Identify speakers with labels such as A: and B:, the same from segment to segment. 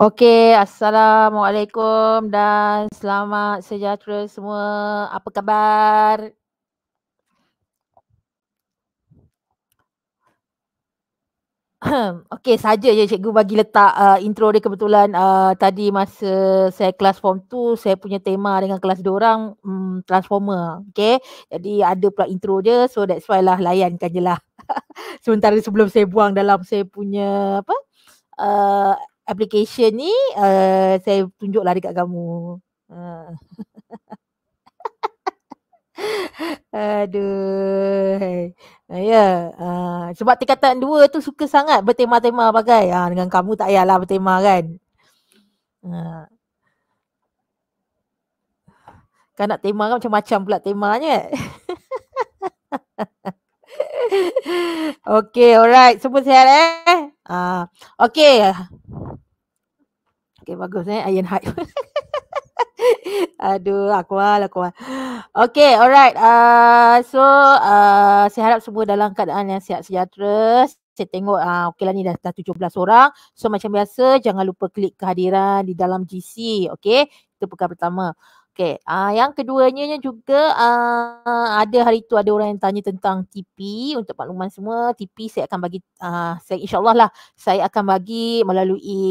A: Okey, assalamualaikum dan selamat sejahtera semua. Apa khabar? Okey, saja je cikgu bagi letak uh, intro dia kebetulan uh, tadi masa saya kelas form 2, saya punya tema dengan kelas dia orang um, transformer. Okey. Jadi ada pula intro dia, so that's why lah layankan je lah. Sementara sebelum saya buang dalam saya punya apa? Uh, application ni uh, saya lari dekat kamu. Uh. Aduh. Ya. Yeah. Uh, sebab tingkatan dua tu suka sangat bertema-tema bagai. Uh, dengan kamu tak payahlah bertema kan. Uh. Kan nak tema kan macam-macam pula temanya. okay, alright. Semua sihat eh? Uh, ah. okay. Okay bagus eh Iron Heart. Aduh akuan akuan. Okay alright. Uh, so uh, saya harap semua dalam keadaan yang sihat sejahtera. Saya tengok uh, okay lah ni dah, dah 17 orang. So macam biasa jangan lupa klik kehadiran di dalam GC. Okay. Itu perkara pertama. Okay. Uh, ah, yang keduanya juga uh, ada hari tu ada orang yang tanya tentang TP untuk makluman semua. TP saya akan bagi, uh, saya insyaAllah lah saya akan bagi melalui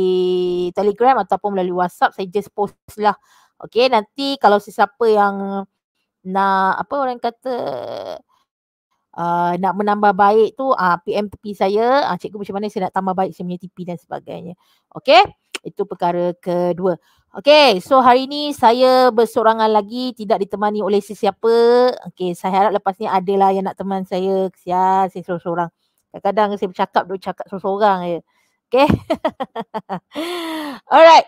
A: telegram ataupun melalui whatsapp saya just post lah. Okay nanti kalau sesiapa yang nak apa orang kata uh, nak menambah baik tu uh, PM tepi saya. Uh, cikgu macam mana saya nak tambah baik saya punya TP dan sebagainya. Okay. Itu perkara kedua. Okay, so hari ini saya bersorangan lagi tidak ditemani oleh sesiapa. Okay, saya harap lepas ni lah yang nak teman saya. Kesian, saya sorang-sorang. Kadang-kadang saya bercakap, duk cakap sorang-sorang je. Okay. Alright.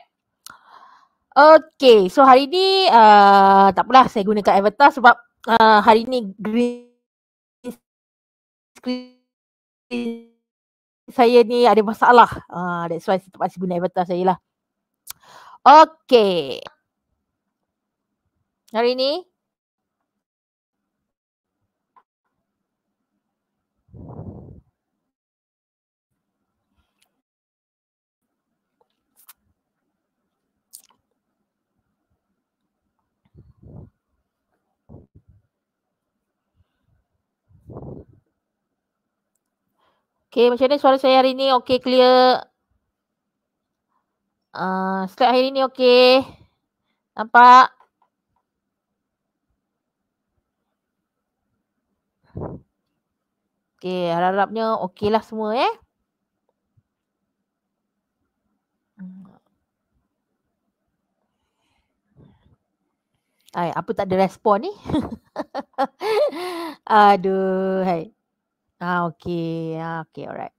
A: Okay, so hari ni uh, tak apalah saya gunakan avatar sebab uh, hari ni green screen saya ni ada masalah. Uh, that's why saya terpaksa guna avatar saya lah. Okay. Hari ni Okay, macam mana suara saya hari ni? Okay, clear. Uh, ah, start hari ni okay. Nampak? Okay, harap-harapnya okay lah semua eh. Hai, apa tak ada respon ni? Aduh, hai. Ah okay, ah, okey alright.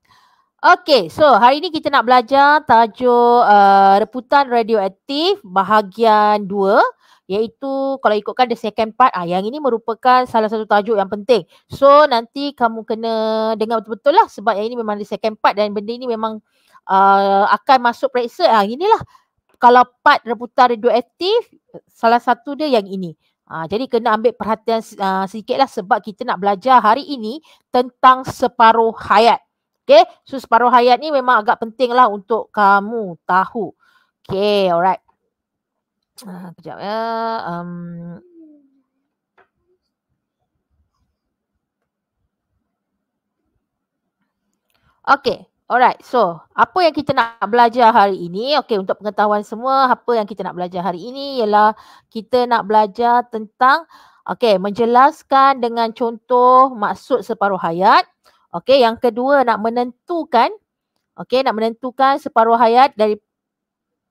A: Okay, so hari ni kita nak belajar tajuk uh, reputan radioaktif bahagian 2 iaitu kalau ikutkan the second part ah yang ini merupakan salah satu tajuk yang penting. So nanti kamu kena dengar betul-betul lah sebab yang ini memang the second part dan benda ini memang uh, akan masuk periksa. Ah inilah kalau part reputan radioaktif salah satu dia yang ini. Ha, jadi kena ambil perhatian uh, sikitlah sebab kita nak belajar hari ini tentang separuh hayat. Okay, so separuh hayat ni memang agak penting lah untuk kamu tahu. Okay, alright. Uh, kejap ya. Uh, um, Okay, Alright, so apa yang kita nak belajar hari ini? Okay, untuk pengetahuan semua, apa yang kita nak belajar hari ini ialah kita nak belajar tentang okay, menjelaskan dengan contoh maksud separuh hayat. Okay, yang kedua nak menentukan okay, nak menentukan separuh hayat dari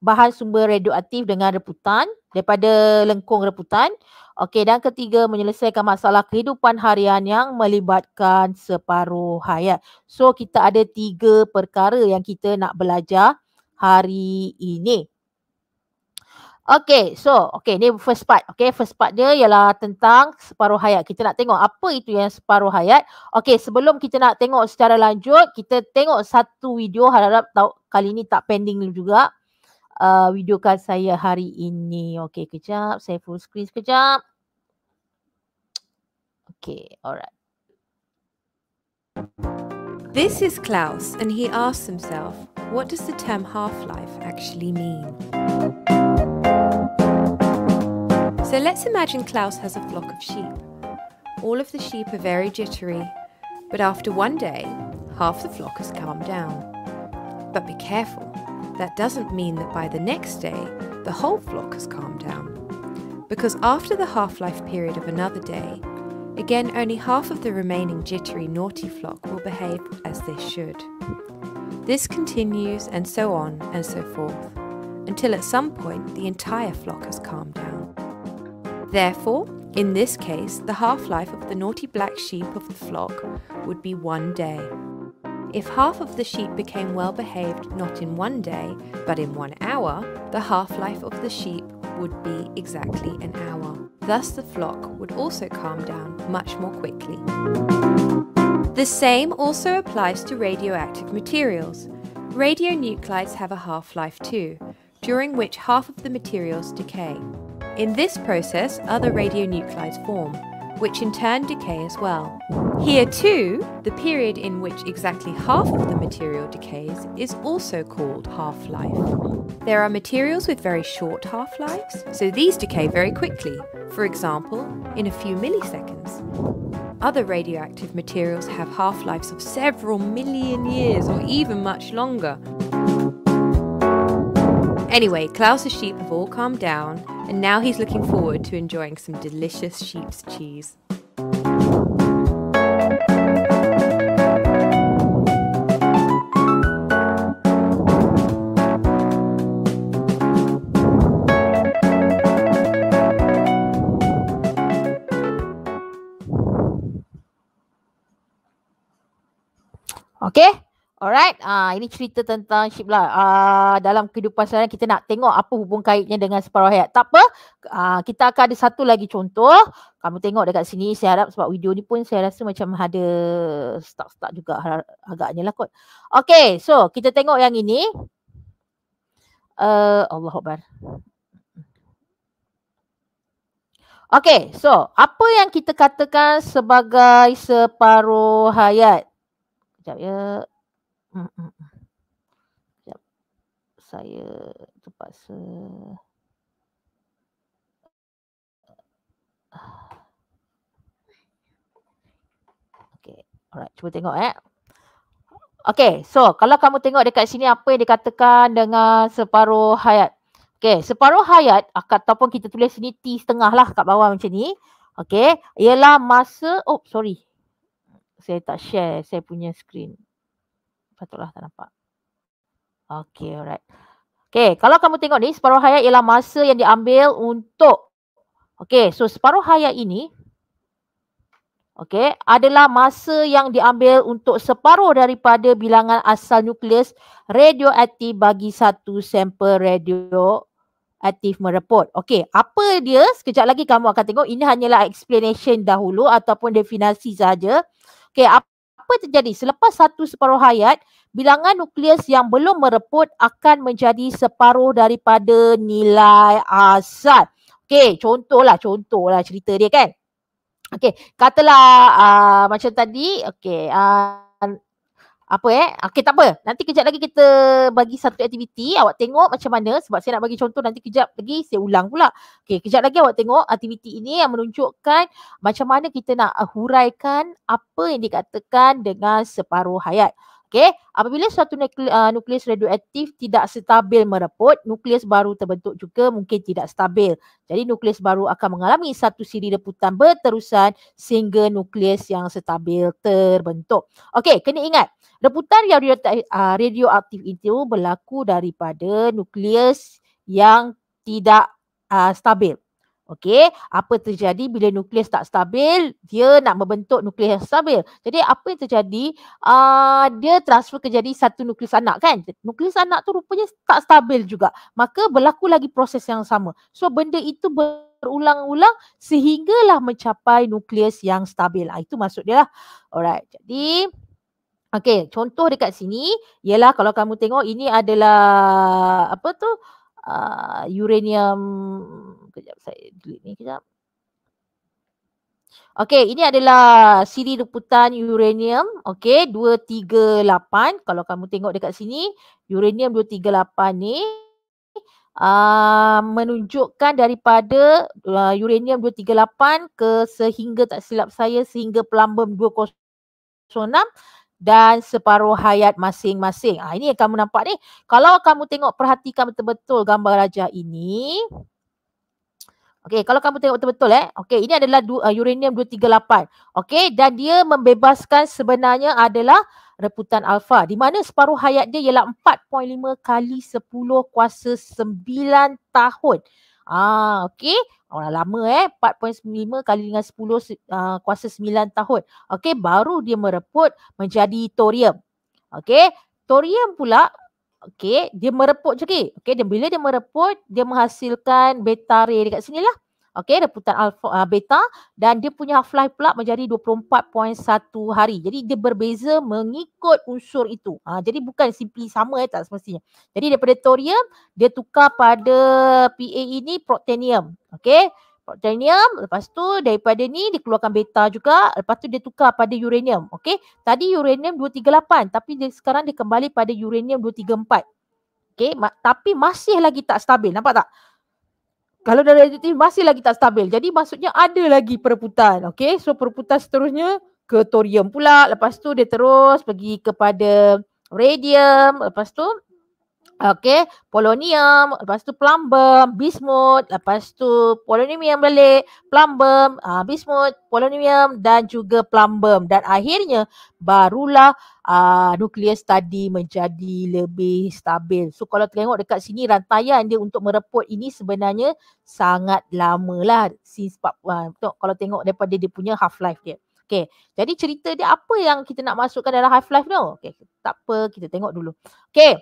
A: bahan sumber radioaktif dengan reputan daripada lengkung reputan. Okey dan ketiga menyelesaikan masalah kehidupan harian yang melibatkan separuh hayat. So kita ada tiga perkara yang kita nak belajar hari ini. Okey, so okey ni first part. Okey, first part dia ialah tentang separuh hayat. Kita nak tengok apa itu yang separuh hayat. Okey, sebelum kita nak tengok secara lanjut, kita tengok satu video harap-harap kali ni tak pending juga. uh, video card saya hari ini. Okey, kejap. Saya full screen sekejap. Okay, alright.
B: This is Klaus, and he asks himself, what does the term half life actually mean? So let's imagine Klaus has a flock of sheep. All of the sheep are very jittery, but after one day, half the flock has calmed down. But be careful, that doesn't mean that by the next day, the whole flock has calmed down. Because after the half-life period of another day, again only half of the remaining jittery naughty flock will behave as they should. This continues and so on and so forth, until at some point the entire flock has calmed down. Therefore, in this case, the half life of the naughty black sheep of the flock would be one day. If half of the sheep became well behaved not in one day, but in one hour, the half life of the sheep would be exactly an hour. Thus, the flock would also calm down much more quickly. The same also applies to radioactive materials. Radionuclides have a half life too, during which half of the materials decay. In this process, other radionuclides form, which in turn decay as well. Here too, the period in which exactly half of the material decays is also called half-life. There are materials with very short half-lives, so these decay very quickly, for example, in a few milliseconds. Other radioactive materials have half-lives of several million years or even much longer, Anyway, Klaus's sheep have all calmed down, and now he's looking forward to enjoying some delicious sheep's cheese.
A: Okay? Alright, uh, ini cerita tentang ship lah. Uh, dalam kehidupan sehari kita nak tengok apa hubung kaitnya dengan separuh hayat. Tak apa, uh, kita akan ada satu lagi contoh. Kamu tengok dekat sini, saya harap sebab video ni pun saya rasa macam ada start-start juga agaknya lah kot. Okay, so kita tengok yang ini. Uh, eh, Allah Akbar. Okay, so apa yang kita katakan sebagai separuh hayat? Sekejap ya. Sekejap. Saya terpaksa. Okay. Alright. Cuba tengok eh. Okay. So kalau kamu tengok dekat sini apa yang dikatakan dengan separuh hayat. Okey, Separuh hayat ataupun kita tulis sini T setengah lah kat bawah macam ni. Okey, Ialah masa. Oh sorry. Saya tak share saya punya screen patutlah tak nampak. Okay, alright. Okay, kalau kamu tengok ni, separuh hayat ialah masa yang diambil untuk. Okay, so separuh hayat ini. Okay, adalah masa yang diambil untuk separuh daripada bilangan asal nukleus radioaktif bagi satu sampel radioaktif mereport. Okay, apa dia? Sekejap lagi kamu akan tengok. Ini hanyalah explanation dahulu ataupun definisi saja. Okay, apa? apa terjadi? Selepas satu separuh hayat, bilangan nukleus yang belum mereput akan menjadi separuh daripada nilai asal. Okey, contohlah, contohlah cerita dia kan. Okey, katalah uh, macam tadi, okey, uh, apa eh? Okay, tak apa. Nanti kejap lagi kita bagi satu aktiviti. Awak tengok macam mana sebab saya nak bagi contoh nanti kejap lagi saya ulang pula. Okay, kejap lagi awak tengok aktiviti ini yang menunjukkan macam mana kita nak huraikan apa yang dikatakan dengan separuh hayat. Okey, apabila suatu ah, nukleus radioaktif tidak stabil mereput, nukleus baru terbentuk juga mungkin tidak stabil. Jadi nukleus baru akan mengalami satu siri reputan berterusan sehingga nukleus yang stabil terbentuk. Okey, kena ingat, reputan ah, radioaktif itu berlaku daripada nukleus yang tidak uh, stabil. Okey, apa terjadi bila nukleus tak stabil? Dia nak membentuk nukleus yang stabil. Jadi apa yang terjadi? Uh, dia transfer ke jadi satu nukleus anak kan? Nukleus anak tu rupanya tak stabil juga. Maka berlaku lagi proses yang sama. So benda itu berulang-ulang sehinggalah mencapai nukleus yang stabil. Ha, itu maksud dia lah. Alright, jadi Okey, contoh dekat sini ialah kalau kamu tengok ini adalah apa tu? Uh, uranium kejap saya delete ni kejap. Okey, ini adalah siri luputan uranium. Okey, 238. Kalau kamu tengok dekat sini, uranium 238 ni Uh, menunjukkan daripada uh, uranium 238 ke sehingga tak silap saya sehingga plumbum 206 dan separuh hayat masing-masing. Ah, ini yang kamu nampak ni. Kalau kamu tengok perhatikan betul-betul gambar raja ini. Okey, kalau kamu tengok betul-betul eh. Okey, ini adalah du, uh, uranium 238. Okey, dan dia membebaskan sebenarnya adalah reputan alfa di mana separuh hayat dia ialah 4.5 kali 10 kuasa 9 tahun. Ah, okey. Orang lama eh 4.5 kali dengan 10 uh, kuasa 9 tahun. Okey, baru dia mereput menjadi thorium. Okey, thorium pula okey, dia mereput je, okey. Dia bila dia mereput, dia menghasilkan beta ray dekat sini lah. Okey, reputan alpha, uh, beta dan dia punya half-life pula menjadi 24.1 hari. Jadi dia berbeza mengikut unsur itu. Ha, jadi bukan simply sama eh, tak semestinya. Jadi daripada thorium, dia tukar pada PA ini protenium. Okey, titanium. Lepas tu daripada ni dia keluarkan beta juga. Lepas tu dia tukar pada uranium. Okey. Tadi uranium 238 tapi dia, sekarang dia kembali pada uranium 234. Okey. Ma- tapi masih lagi tak stabil. Nampak tak? Kalau dah radioaktif masih lagi tak stabil. Jadi maksudnya ada lagi perputaran. Okey. So perputaran seterusnya ke thorium pula. Lepas tu dia terus pergi kepada radium. Lepas tu Okay, polonium, lepas tu plumbum, bismuth, lepas tu polonium balik, plumbum, uh, ah, bismuth, polonium dan juga plumbum. Dan akhirnya barulah uh, nukleus tadi menjadi lebih stabil. So kalau tengok dekat sini rantaian dia untuk mereput ini sebenarnya sangat lama lah. Since, uh, ah, kalau tengok daripada dia punya half-life dia. Okay, jadi cerita dia apa yang kita nak masukkan dalam half-life tu? Okay, tak apa kita tengok dulu. Okay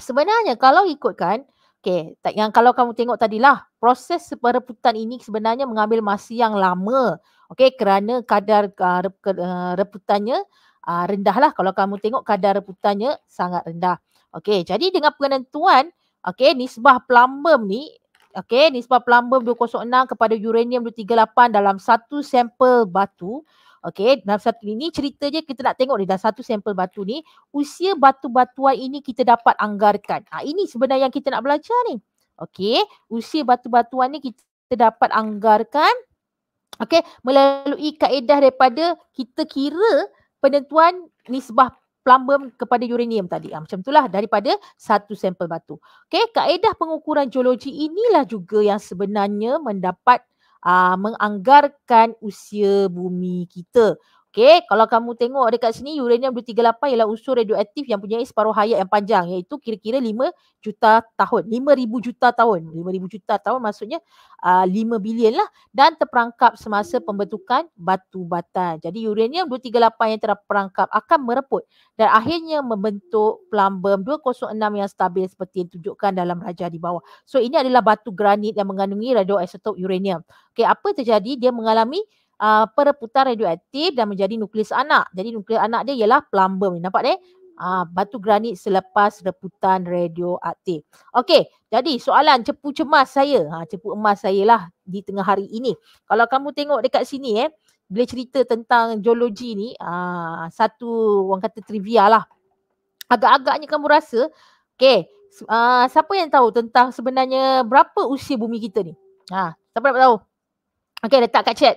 A: sebenarnya kalau ikutkan okay, yang kalau kamu tengok tadilah proses reputan ini sebenarnya mengambil masa yang lama okay, kerana kadar uh, ah, reputannya ah, uh, ah, rendahlah kalau kamu tengok kadar reputannya sangat rendah okay, jadi dengan penentuan okay, nisbah plumbum ni okay, nisbah plumbum 206 kepada uranium 238 dalam satu sampel batu Okey, dalam satu ini ceritanya kita nak tengok ni dalam satu sampel batu ni, usia batu-batuan ini kita dapat anggarkan. Ha, ini sebenarnya yang kita nak belajar ni. Okey, usia batu-batuan ni kita dapat anggarkan okey melalui kaedah daripada kita kira penentuan nisbah plumbum kepada uranium tadi. Ha, macam itulah daripada satu sampel batu. Okey, kaedah pengukuran geologi inilah juga yang sebenarnya mendapat aa, menganggarkan usia bumi kita Okay, kalau kamu tengok dekat sini uranium 238 ialah unsur radioaktif yang punya separuh hayat yang panjang iaitu kira-kira 5 juta tahun. 5,000 juta tahun. 5,000 juta tahun maksudnya uh, ah, 5 bilion lah dan terperangkap semasa pembentukan batu bata. Jadi uranium 238 yang terperangkap akan mereput dan akhirnya membentuk plumbum 206 yang stabil seperti yang tunjukkan dalam raja di bawah. So ini adalah batu granit yang mengandungi radioisotop uranium. Okay, apa terjadi? Dia mengalami uh, perputaran radioaktif dan menjadi nukleus anak. Jadi nukleus anak dia ialah plumbum Nampak tak? Uh, batu granit selepas reputan radioaktif. Okey, jadi soalan cepu cemas saya. Ha, cepu emas saya lah di tengah hari ini. Kalau kamu tengok dekat sini eh, boleh cerita tentang geologi ni, uh, satu orang kata trivia lah. Agak-agaknya kamu rasa, okey, uh, siapa yang tahu tentang sebenarnya berapa usia bumi kita ni? Ha, siapa dapat tahu? Okey, letak kat chat.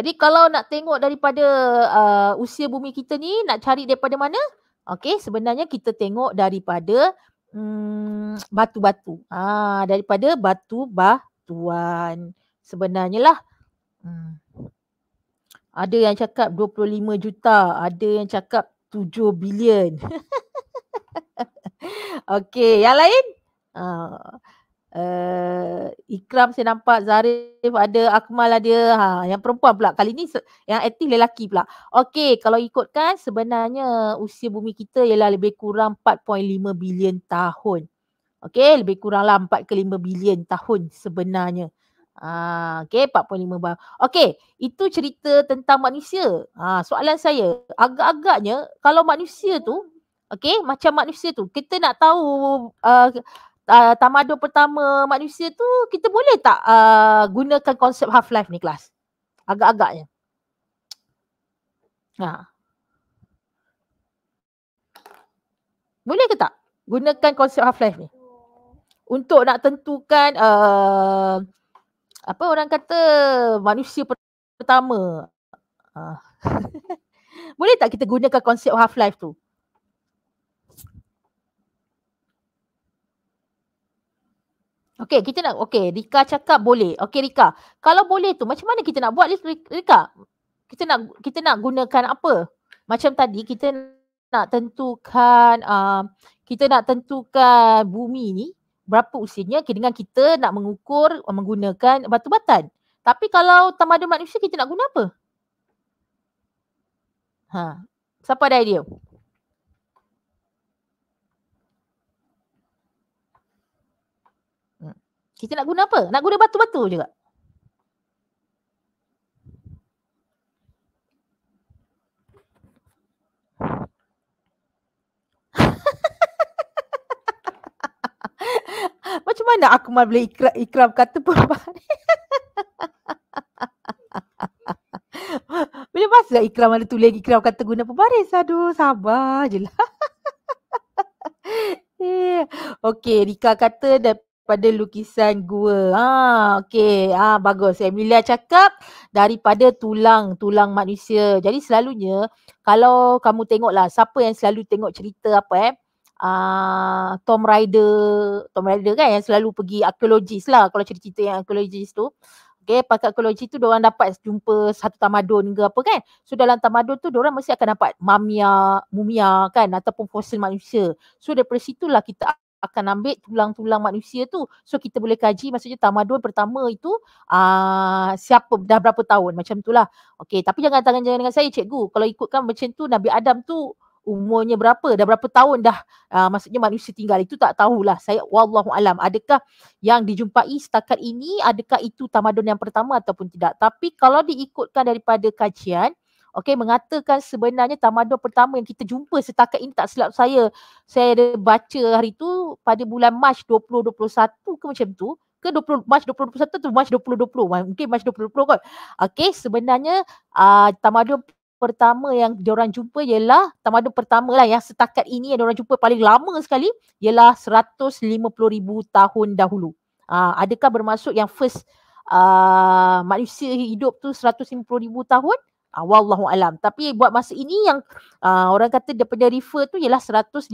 A: Jadi kalau nak tengok daripada uh, usia bumi kita ni nak cari daripada mana? Okey, sebenarnya kita tengok daripada hmm, batu-batu. Ha, daripada batu batuan. Sebenarnya lah. Hmm. Ada yang cakap 25 juta, ada yang cakap 7 bilion. Okey, yang lain? Ha. Uh uh, Ikram saya nampak Zarif ada Akmal ada ha yang perempuan pula kali ni yang aktif lelaki pula okey kalau ikutkan sebenarnya usia bumi kita ialah lebih kurang 4.5 bilion tahun okey lebih kuranglah 4 ke 5 bilion tahun sebenarnya Ha, okay, 4.5 Okay, itu cerita tentang manusia. Ha, soalan saya, agak-agaknya kalau manusia tu, okay, macam manusia tu, kita nak tahu uh, uh, ah, tamadun pertama manusia tu kita boleh tak uh, gunakan konsep half life ni kelas agak-agaknya ha boleh ke tak gunakan konsep half life ni untuk nak tentukan uh, apa orang kata manusia pertama uh. boleh tak kita gunakan konsep half life tu Okay, kita nak, okay, Rika cakap boleh. Okay, Rika. Kalau boleh tu, macam mana kita nak buat, Rika? Kita nak kita nak gunakan apa? Macam tadi, kita nak tentukan, uh, kita nak tentukan bumi ni, berapa usianya dengan kita nak mengukur menggunakan batu-batan. Tapi kalau tamadun manusia, kita nak guna apa? Ha. Siapa ada idea? Kita nak guna apa? Nak guna batu-batu juga. Macam mana aku mahu boleh ikram, ikram kata pun perempuan ni? Bila pasal ikram ada tulis ikram kata guna pembaris? Aduh, sabar je lah. yeah. Okay, Rika kata dah daripada lukisan gua. Ha, okey. Ha, bagus. Emilia cakap daripada tulang, tulang manusia. Jadi selalunya kalau kamu tengoklah siapa yang selalu tengok cerita apa eh? Uh, ah, Tom Rider, Tom Rider kan yang selalu pergi arkeologis lah kalau cerita-cerita yang arkeologis tu. Okay, pakai arkeologi tu diorang dapat jumpa satu tamadun ke apa kan. So dalam tamadun tu diorang mesti akan dapat mamia, mumia kan ataupun fosil manusia. So daripada situlah kita akan ambil tulang-tulang manusia tu. So kita boleh kaji maksudnya tamadun pertama itu uh, siapa dah berapa tahun macam tu lah okay tapi jangan tangan jangan dengan saya cikgu. Kalau ikutkan macam tu Nabi Adam tu umurnya berapa? Dah berapa tahun dah uh, maksudnya manusia tinggal itu tak tahulah. Saya wallahu alam adakah yang dijumpai setakat ini adakah itu tamadun yang pertama ataupun tidak. Tapi kalau diikutkan daripada kajian Okay, mengatakan sebenarnya tamadun pertama yang kita jumpa setakat ini tak silap saya. Saya ada baca hari tu pada bulan Mac 2021 ke macam tu. Ke 20, Mac 2021 tu Mac 2020. Mungkin Mac 2020 kot. Okay, sebenarnya uh, tamadun pertama yang diorang jumpa ialah tamadun pertama lah yang setakat ini yang diorang jumpa paling lama sekali ialah 150,000 tahun dahulu. Uh, adakah bermaksud yang first uh, manusia hidup tu 150,000 tahun? Uh, wallahu alam. Tapi buat masa ini yang uh, orang kata dia punya refer tu ialah 150,000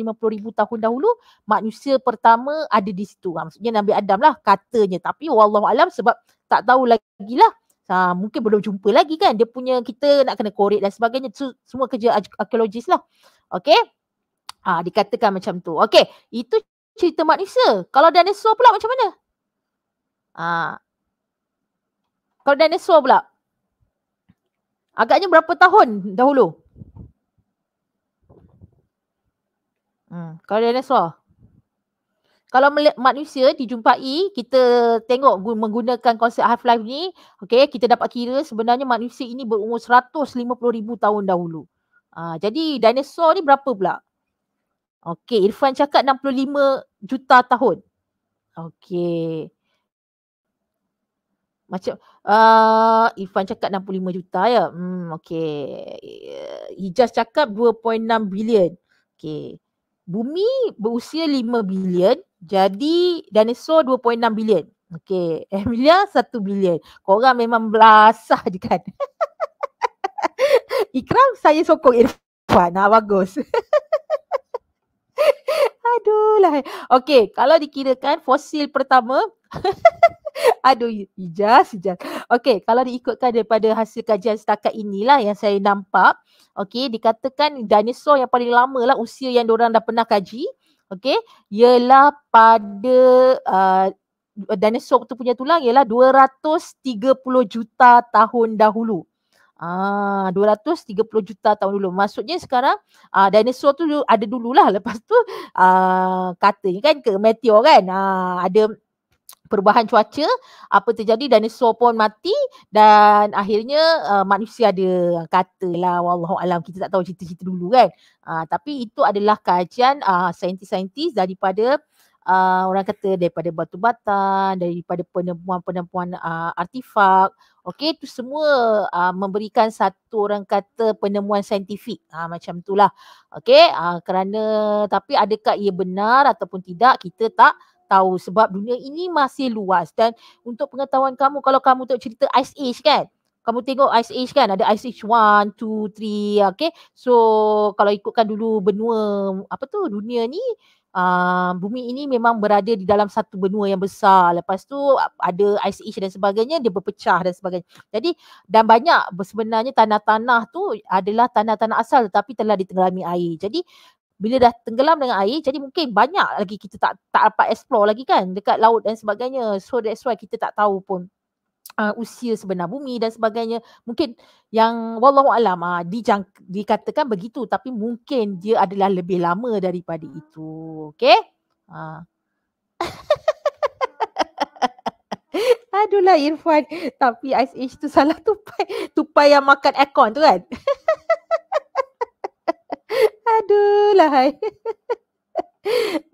A: tahun dahulu manusia pertama ada di situ. Uh, maksudnya Nabi Adam lah katanya. Tapi wallahu alam sebab tak tahu lagi lah. Uh, mungkin belum jumpa lagi kan. Dia punya kita nak kena korek dan sebagainya. So, semua kerja arkeologis lah. Okay. Uh, dikatakan macam tu. Okay. Itu cerita manusia. Kalau dinosaur pula macam mana? Uh, kalau dinosaur pula Agaknya berapa tahun dahulu? Hmm, kalau dinosaur. Kalau manusia dijumpai, kita tengok menggunakan konsep half-life ni, okay, kita dapat kira sebenarnya manusia ini berumur ribu tahun dahulu. Ha, jadi dinosaur ni berapa pula? Okay, Irfan cakap 65 juta tahun. Okay. Macam, Uh, Irfan cakap 65 juta ya. Hmm, okay. Hijaz cakap 2.6 bilion. Okay. Bumi berusia 5 bilion. Jadi dinosaur 2.6 bilion. Okay. Emilia 1 bilion. Korang memang belasah je kan. Ikram saya sokong Irfan. Nah, bagus. Aduh lah. Okay. Kalau dikirakan fosil pertama. Aduh, hijas, hijas. Okey, kalau diikutkan daripada hasil kajian setakat inilah yang saya nampak. Okey, dikatakan dinosaur yang paling lama lah usia yang orang dah pernah kaji. Okey, ialah pada uh, dinosaur tu punya tulang ialah 230 juta tahun dahulu. Ah, 230 juta tahun dulu. Maksudnya sekarang ah, dinosaur tu ada dululah. Lepas tu ah, katanya kan ke meteor kan. Ah, ada perubahan cuaca apa terjadi dinosaur pun mati dan akhirnya uh, manusia ada katalah wallahu alam kita tak tahu cerita-cerita dulu kan uh, tapi itu adalah kajian uh, saintis-saintis daripada uh, orang kata daripada batu bata daripada penemuan-penemuan uh, artifak okey itu semua uh, memberikan satu orang kata penemuan saintifik uh, macam itulah okey uh, kerana tapi adakah ia benar ataupun tidak kita tak tahu sebab dunia ini masih luas dan untuk pengetahuan kamu kalau kamu tengok cerita Ice Age kan kamu tengok Ice Age kan ada Ice Age 1 2 3 okey so kalau ikutkan dulu benua apa tu dunia ni Uh, bumi ini memang berada di dalam satu benua yang besar. Lepas tu ada ice age dan sebagainya, dia berpecah dan sebagainya. Jadi dan banyak sebenarnya tanah-tanah tu adalah tanah-tanah asal tetapi telah ditenggelami air. Jadi bila dah tenggelam dengan air jadi mungkin banyak lagi kita tak tak dapat explore lagi kan dekat laut dan sebagainya so that's why kita tak tahu pun uh, usia sebenar bumi dan sebagainya mungkin yang wallahu alam uh, dijang, dikatakan begitu tapi mungkin dia adalah lebih lama daripada itu okay? uh. lah Irfan Tapi Ice Age tu salah tupai Tupai yang makan aircon tu kan Aduh lah.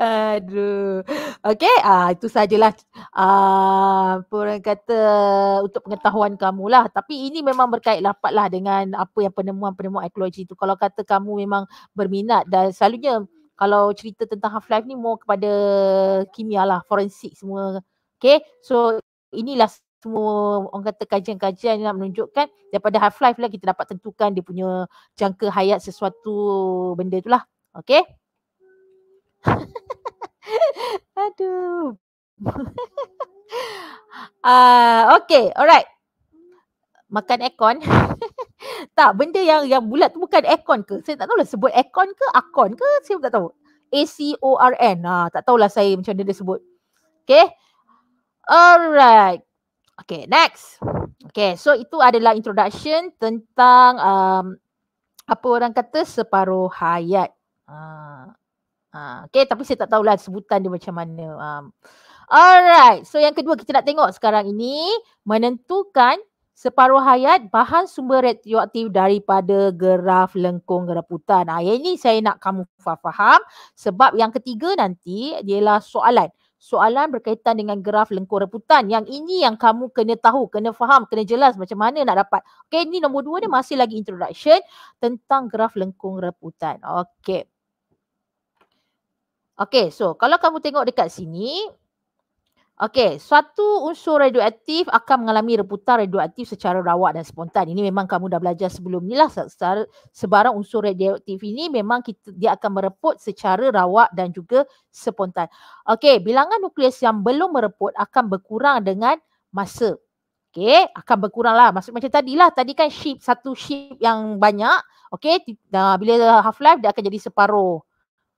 A: Aduh. Okay, ah, itu sajalah ah, orang kata untuk pengetahuan kamu lah. Tapi ini memang berkait lapat dengan apa yang penemuan-penemuan ekologi tu. Kalau kata kamu memang berminat dan selalunya kalau cerita tentang Half-Life ni more kepada kimia lah, forensik semua. Okay, so inilah semua orang kata kajian-kajian nak menunjukkan daripada half-life lah kita dapat tentukan dia punya jangka hayat sesuatu benda tu lah. Okay. Aduh. Ah, uh, okay, alright. Makan aircon. tak, benda yang yang bulat tu bukan aircon ke? Saya tak tahu lah sebut aircon ke akon ke? Saya tak tahu. A-C-O-R-N. Ah, tak tahulah saya macam mana dia sebut. Okay. Alright. Okay, next. Okay, so itu adalah introduction tentang um, apa orang kata separuh hayat. Uh, uh, okay, tapi saya tak tahulah sebutan dia macam mana. Um, alright, so yang kedua kita nak tengok sekarang ini menentukan separuh hayat bahan sumber radioaktif daripada graf lengkung geraputan. Ah, yang ini saya nak kamu faham sebab yang ketiga nanti ialah soalan soalan berkaitan dengan graf lengkung reputan. Yang ini yang kamu kena tahu, kena faham, kena jelas macam mana nak dapat. Okay, ni nombor dua ni hmm. masih lagi introduction tentang graf lengkung reputan. Okay. Okay, so kalau kamu tengok dekat sini, Okey, suatu unsur radioaktif akan mengalami reputar radioaktif secara rawak dan spontan. Ini memang kamu dah belajar sebelum ni lah. Sebarang unsur radioaktif ini memang kita, dia akan mereput secara rawak dan juga spontan. Okey, bilangan nukleus yang belum mereput akan berkurang dengan masa. Okey, akan berkurang lah. Maksud macam tadilah, tadi kan ship, satu ship yang banyak. Okey, bila half-life dia akan jadi separuh.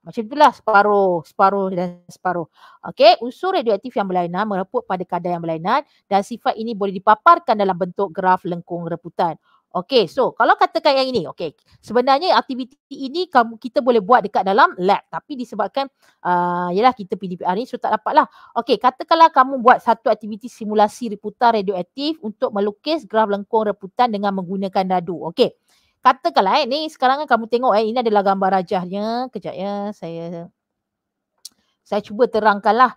A: Macam itulah separuh, separuh dan separuh. Okey, unsur radioaktif yang berlainan mereput pada kadar yang berlainan dan sifat ini boleh dipaparkan dalam bentuk graf lengkung reputan. Okey, so kalau katakan yang ini, okey. Sebenarnya aktiviti ini kamu, kita boleh buat dekat dalam lab tapi disebabkan uh, yalah kita PDPR ni so tak dapat lah. Okey, katakanlah kamu buat satu aktiviti simulasi reputan radioaktif untuk melukis graf lengkung reputan dengan menggunakan dadu. Okey, katakanlah eh, ni sekarang kan kamu tengok eh, ini adalah gambar rajahnya. Kejap ya, saya saya cuba terangkanlah.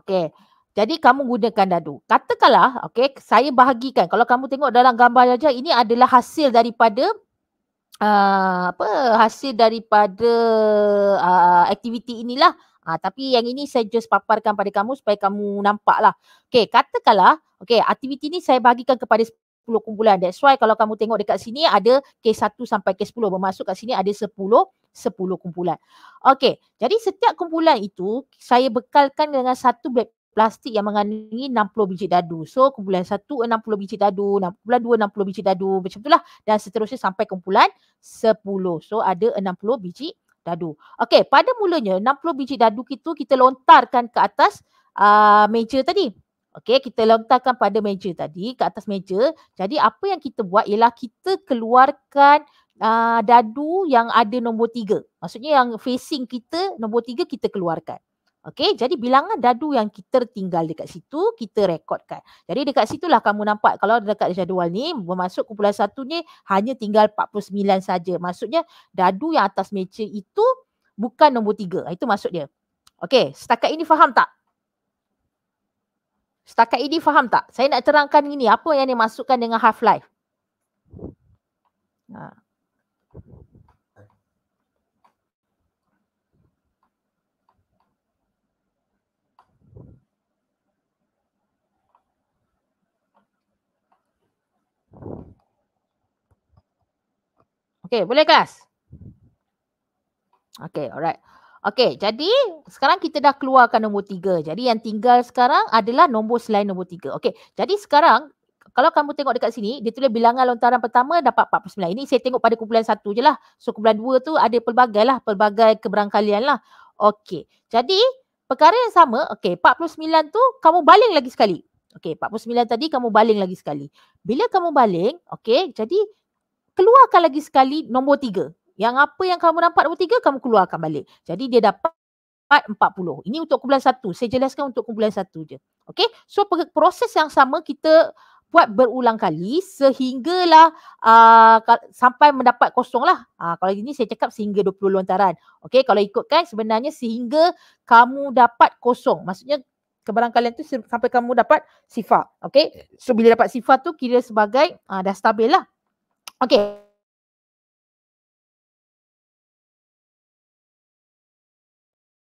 A: Okey. Jadi kamu gunakan dadu. Katakanlah, okey, saya bahagikan. Kalau kamu tengok dalam gambar rajah, ini adalah hasil daripada uh, apa hasil daripada uh, aktiviti inilah. Ha, tapi yang ini saya just paparkan pada kamu supaya kamu nampaklah. Okey, katakanlah, okey, aktiviti ini saya bahagikan kepada 10 kumpulan. That's why kalau kamu tengok dekat sini ada kes 1 sampai kes 10 bermaksud kat sini ada 10 10 kumpulan. Okey, jadi setiap kumpulan itu saya bekalkan dengan satu beg plastik yang mengandungi 60 biji dadu. So kumpulan 1 60 biji dadu, kumpulan 2 60 biji dadu, macam itulah dan seterusnya sampai kumpulan 10. So ada 60 biji dadu. Okey, pada mulanya 60 biji dadu itu kita lontarkan ke atas uh, meja tadi. Okey, kita letakkan pada meja tadi, ke atas meja. Jadi apa yang kita buat ialah kita keluarkan uh, dadu yang ada nombor tiga. Maksudnya yang facing kita nombor tiga kita keluarkan. Okey, jadi bilangan dadu yang kita tinggal dekat situ kita rekodkan. Jadi dekat situlah kamu nampak kalau dekat jadual ni bermaksud kumpulan satu ni hanya tinggal 49 saja. Maksudnya dadu yang atas meja itu bukan nombor tiga. Ah, itu maksud dia. Okey, setakat ini faham tak? Setakat ini faham tak? Saya nak terangkan ini apa yang dimasukkan dengan half life. Ha. Okay, boleh kelas? Okay, alright. Okey, jadi sekarang kita dah keluarkan nombor tiga. Jadi yang tinggal sekarang adalah nombor selain nombor tiga. Okey, jadi sekarang kalau kamu tengok dekat sini, dia tulis bilangan lontaran pertama dapat 49. Ini saya tengok pada kumpulan satu je lah. So kumpulan dua tu ada pelbagai lah, pelbagai keberangkalian lah. Okey, jadi perkara yang sama, okey 49 tu kamu baling lagi sekali. Okey, 49 tadi kamu baling lagi sekali. Bila kamu baling, okey, jadi keluarkan lagi sekali nombor tiga. Yang apa yang kamu nampak nombor tiga, kamu keluarkan balik. Jadi dia dapat 40. Ini untuk kumpulan satu. Saya jelaskan untuk kumpulan satu je. Okay. So proses yang sama kita buat berulang kali sehinggalah uh, sampai mendapat kosong lah. Uh, kalau ini saya cakap sehingga 20 lontaran. Okay. Kalau ikutkan sebenarnya sehingga kamu dapat kosong. Maksudnya kebarangkalian tu sampai kamu dapat sifat. Okay. So bila dapat sifat tu kira sebagai uh, dah stabil lah. Okay.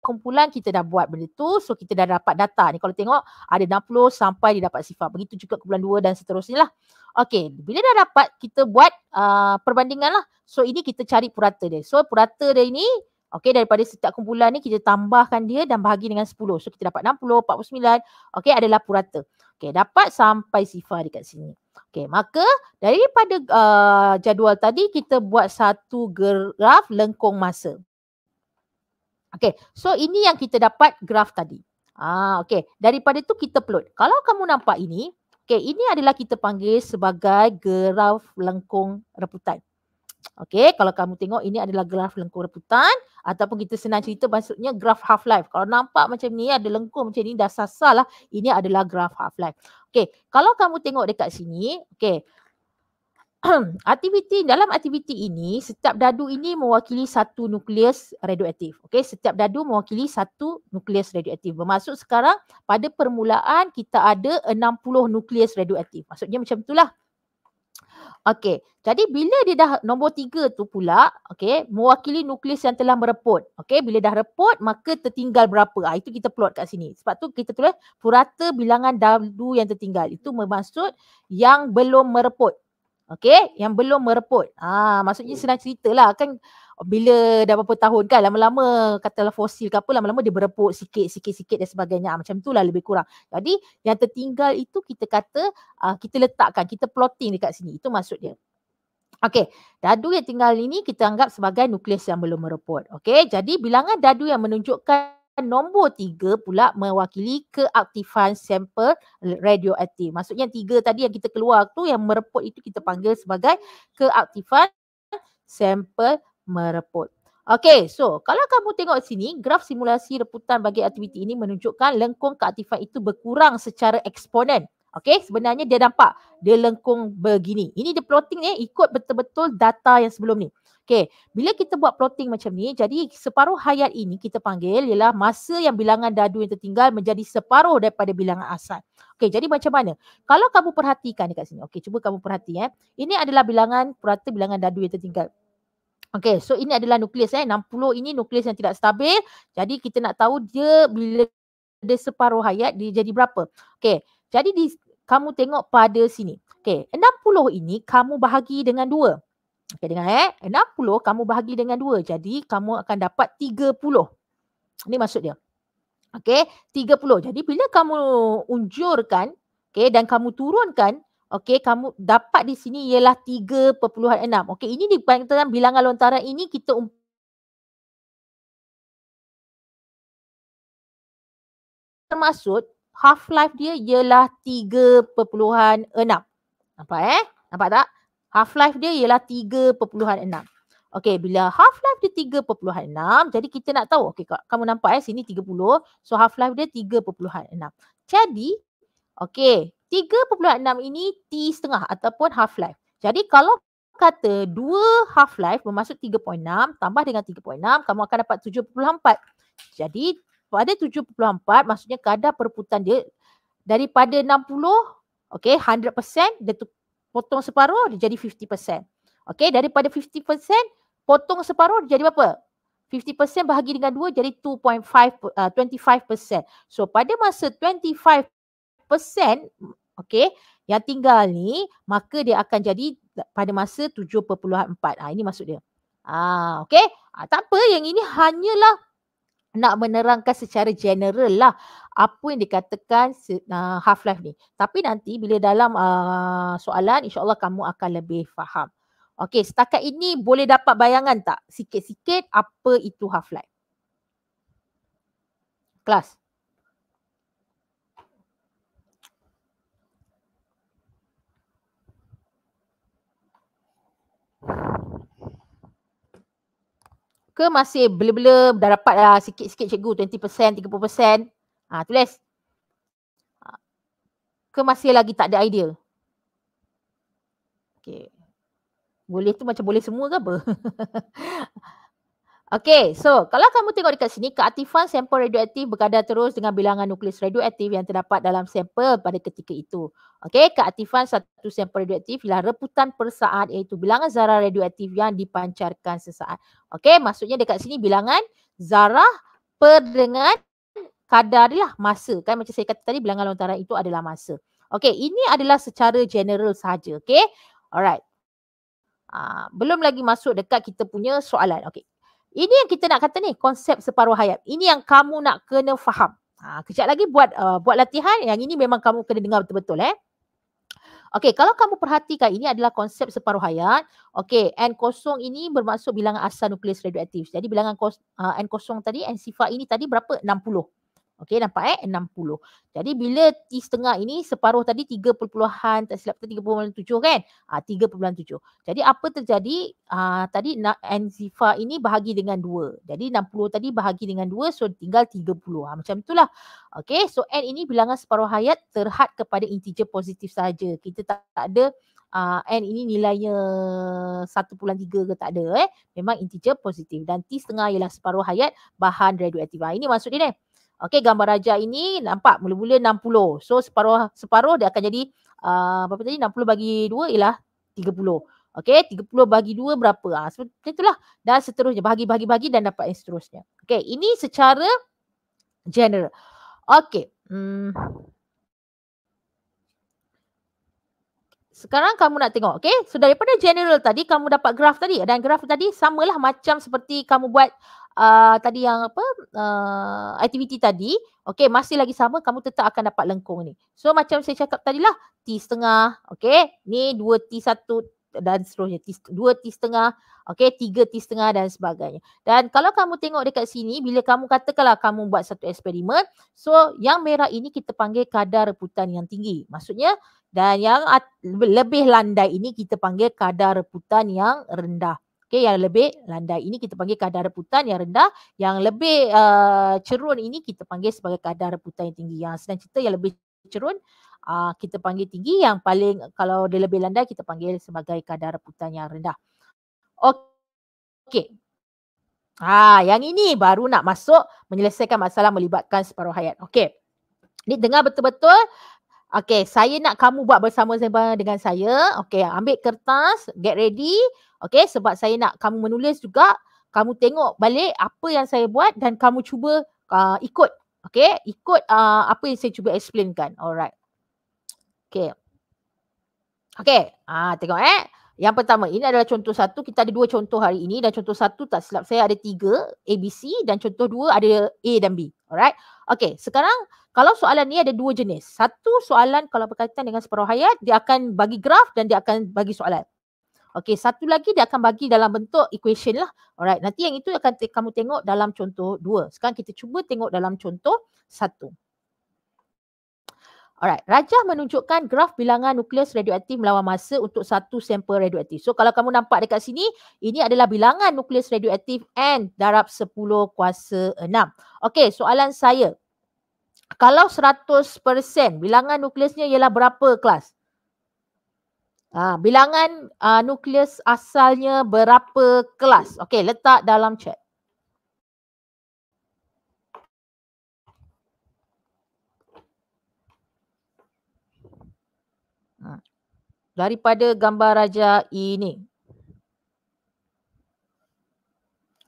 A: kumpulan kita dah buat benda tu so kita dah dapat data ni kalau tengok ada 60 sampai dia dapat sifar begitu juga kumpulan 2 dan seterusnya lah Okay, bila dah dapat kita buat uh, perbandingan lah so ini kita cari purata dia so purata dia ni Okay, daripada setiap kumpulan ni kita tambahkan dia dan bahagi dengan 10. So kita dapat 60, 49. Okay, adalah purata. Okay, dapat sampai sifar dekat sini. Okay, maka daripada uh, jadual tadi kita buat satu graf lengkung masa. Okay, so ini yang kita dapat graf tadi. Ah, okay, daripada tu kita plot. Kalau kamu nampak ini, okay, ini adalah kita panggil sebagai graf lengkung reputan. Okay, kalau kamu tengok ini adalah graf lengkung reputan ataupun kita senang cerita maksudnya graf half-life. Kalau nampak macam ni ada lengkung macam ni dah sasar lah. Ini adalah graf half-life. Okay, kalau kamu tengok dekat sini, okay, aktiviti dalam aktiviti ini setiap dadu ini mewakili satu nukleus radioaktif. Okey, setiap dadu mewakili satu nukleus radioaktif. Bermaksud sekarang pada permulaan kita ada 60 nukleus radioaktif. Maksudnya macam itulah. Okey, jadi bila dia dah nombor tiga tu pula, okey, mewakili nukleus yang telah mereput. Okey, bila dah reput maka tertinggal berapa? Ha, itu kita plot kat sini. Sebab tu kita tulis purata bilangan dadu yang tertinggal. Itu bermaksud yang belum mereput. Okay, yang belum mereput. Ah, maksudnya hmm. senang cerita lah kan bila dah berapa tahun kan lama-lama katalah fosil ke apa lama-lama dia bereput sikit-sikit-sikit dan sebagainya ah, macam tu lah lebih kurang. Jadi yang tertinggal itu kita kata uh, kita letakkan, kita plotting dekat sini. Itu maksudnya. dia. Okey, dadu yang tinggal ini kita anggap sebagai nukleus yang belum mereput. Okey, jadi bilangan dadu yang menunjukkan nombor tiga pula mewakili keaktifan sampel radioaktif. Maksudnya tiga tadi yang kita keluar tu yang mereput itu kita panggil sebagai keaktifan sampel mereput. Okay, so kalau kamu tengok sini, graf simulasi reputan bagi aktiviti ini menunjukkan lengkung keaktifan itu berkurang secara eksponen. Okay, sebenarnya dia nampak dia lengkung begini. Ini dia plotting ni ikut betul-betul data yang sebelum ni. Okay, bila kita buat plotting macam ni, jadi separuh hayat ini kita panggil ialah masa yang bilangan dadu yang tertinggal menjadi separuh daripada bilangan asal. Okay, jadi macam mana? Kalau kamu perhatikan dekat sini, okay, cuba kamu perhatikan. Eh. Ini adalah bilangan purata bilangan dadu yang tertinggal. Okay, so ini adalah nukleus eh. 60 ini nukleus yang tidak stabil. Jadi kita nak tahu dia bila ada separuh hayat, dia jadi berapa. Okay, jadi di, kamu tengok pada sini. Okay, 60 ini kamu bahagi dengan 2. Okey dengar eh. 60 kamu bahagi dengan 2. Jadi kamu akan dapat 30. Ini maksud dia. Okey, 30. Jadi bila kamu unjurkan, okay, dan kamu turunkan, okey kamu dapat di sini ialah 3.6. Okey, ini di dalam bilangan lontaran ini kita um termasuk half life dia ialah 3.6. Nampak eh? Nampak tak? Half-life dia ialah 3.6. Okay, bila half-life dia 3.6, jadi kita nak tahu. Okay, kamu nampak eh, sini 30. So, half-life dia 3.6. Jadi, okay, 3.6 ini T setengah ataupun half-life. Jadi, kalau kata 2 half-life bermaksud 3.6, tambah dengan 3.6, kamu akan dapat 7.4. Jadi, pada 7.4, maksudnya kadar perputaran dia daripada 60, okay, 100%, dia potong separuh dia jadi 50%. Okey daripada 50% potong separuh jadi berapa? 50% bahagi dengan 2 jadi 2.5 uh, 25%. So pada masa 25% okey yang tinggal ni maka dia akan jadi pada masa 7.4. Ah ini maksud dia. Ah ha, okey. Ha, tak apa yang ini hanyalah nak menerangkan secara general lah apa yang dikatakan uh, ah, half life ni. Tapi nanti bila dalam uh, soalan insyaallah kamu akan lebih faham. Okey, setakat ini boleh dapat bayangan tak sikit-sikit apa itu half life? Kelas. muka masih bela-bela dah dapat lah sikit-sikit cikgu 20%, 30%. Ha, tulis. Ke masih lagi tak ada idea? Okay. Boleh tu macam boleh semua ke apa? Okay, so kalau kamu tengok dekat sini, keaktifan sampel radioaktif berkadar terus dengan bilangan nukleus radioaktif yang terdapat dalam sampel pada ketika itu. Okay, keaktifan satu sampel radioaktif ialah reputan per saat iaitu bilangan zarah radioaktif yang dipancarkan sesaat. Okay, maksudnya dekat sini bilangan zarah per dengan kadar lah masa. Kan macam saya kata tadi bilangan lontaran itu adalah masa. Okay, ini adalah secara general saja. Okay, alright. Uh, belum lagi masuk dekat kita punya soalan. Okay. Ini yang kita nak kata ni, konsep separuh hayat. Ini yang kamu nak kena faham. Ha, kejap lagi buat uh, buat latihan, yang ini memang kamu kena dengar betul-betul eh. Okey, kalau kamu perhatikan ini adalah konsep separuh hayat. Okey, N kosong ini bermaksud bilangan asal nukleus radioaktif. Jadi bilangan kos, uh, N kosong tadi, N sifar ini tadi berapa? 60. Okey nampak eh 60. Jadi bila T setengah ini separuh tadi 3 perpuluhan tak silap tu 3 perpuluhan 7 kan? Ah 3 perpuluhan 7. Jadi apa terjadi? Ah tadi N sifar ini bahagi dengan 2. Jadi 60 tadi bahagi dengan 2 so tinggal 30. Ha, ah, macam itulah. Okey so N ini bilangan separuh hayat terhad kepada integer positif saja. Kita tak, tak ada Uh, N ini nilainya 1.3 ke tak ada eh. Memang integer positif dan T setengah ialah separuh hayat bahan radioaktif. Ah, ini maksud dia Eh? Okey gambar raja ini nampak mula-mula 60. So separuh separuh dia akan jadi a uh, berapa tadi 60 bagi 2 ialah 30. Okey 30 bagi 2 berapa? Ah ha, seperti itulah dan seterusnya bahagi-bahagi-bahagi dan dapat yang seterusnya. Okey ini secara general. Okey. Hmm. Sekarang kamu nak tengok, okay? So daripada general tadi, kamu dapat graf tadi. Dan graf tadi samalah macam seperti kamu buat uh, tadi yang apa, uh, aktiviti tadi. Okay, masih lagi sama, kamu tetap akan dapat lengkung ni. So macam saya cakap tadi lah, T setengah, okay? Ni 2T1 dan seterusnya, 2T setengah, okay? 3T setengah dan sebagainya. Dan kalau kamu tengok dekat sini, bila kamu katakanlah kamu buat satu eksperimen, so yang merah ini kita panggil kadar reputan yang tinggi. Maksudnya, dan yang lebih landai ini kita panggil kadar reputan yang rendah. Okey, yang lebih landai ini kita panggil kadar reputan yang rendah. Yang lebih uh, cerun ini kita panggil sebagai kadar reputan yang tinggi. Yang sedang cerita yang lebih cerun uh, kita panggil tinggi. Yang paling kalau dia lebih landai kita panggil sebagai kadar reputan yang rendah. Okey. Ha, yang ini baru nak masuk menyelesaikan masalah melibatkan separuh hayat. Okey. Ni dengar betul-betul. Okay, saya nak kamu buat bersama-sama dengan saya. Okay, ambil kertas, get ready. Okay, sebab saya nak kamu menulis juga. Kamu tengok balik apa yang saya buat dan kamu cuba uh, ikut. Okay, ikut uh, apa yang saya cuba explainkan. Alright. Okay. Okay, ah, tengok eh. Yang pertama, ini adalah contoh satu. Kita ada dua contoh hari ini dan contoh satu tak silap saya ada tiga. A, B, C dan contoh dua ada A dan B. Alright. Okay, sekarang... Kalau soalan ni ada dua jenis. Satu soalan kalau berkaitan dengan separuh hayat, dia akan bagi graf dan dia akan bagi soalan. Okey, satu lagi dia akan bagi dalam bentuk equation lah. Alright, nanti yang itu akan kamu tengok dalam contoh dua. Sekarang kita cuba tengok dalam contoh satu. Alright, Rajah menunjukkan graf bilangan nukleus radioaktif melawan masa untuk satu sampel radioaktif. So kalau kamu nampak dekat sini, ini adalah bilangan nukleus radioaktif N darab 10 kuasa 6. Okey, soalan saya kalau 100% bilangan nukleusnya ialah berapa kelas? Ha, bilangan uh, nukleus asalnya berapa kelas? Okey, letak dalam chat. Ha, daripada gambar raja ini.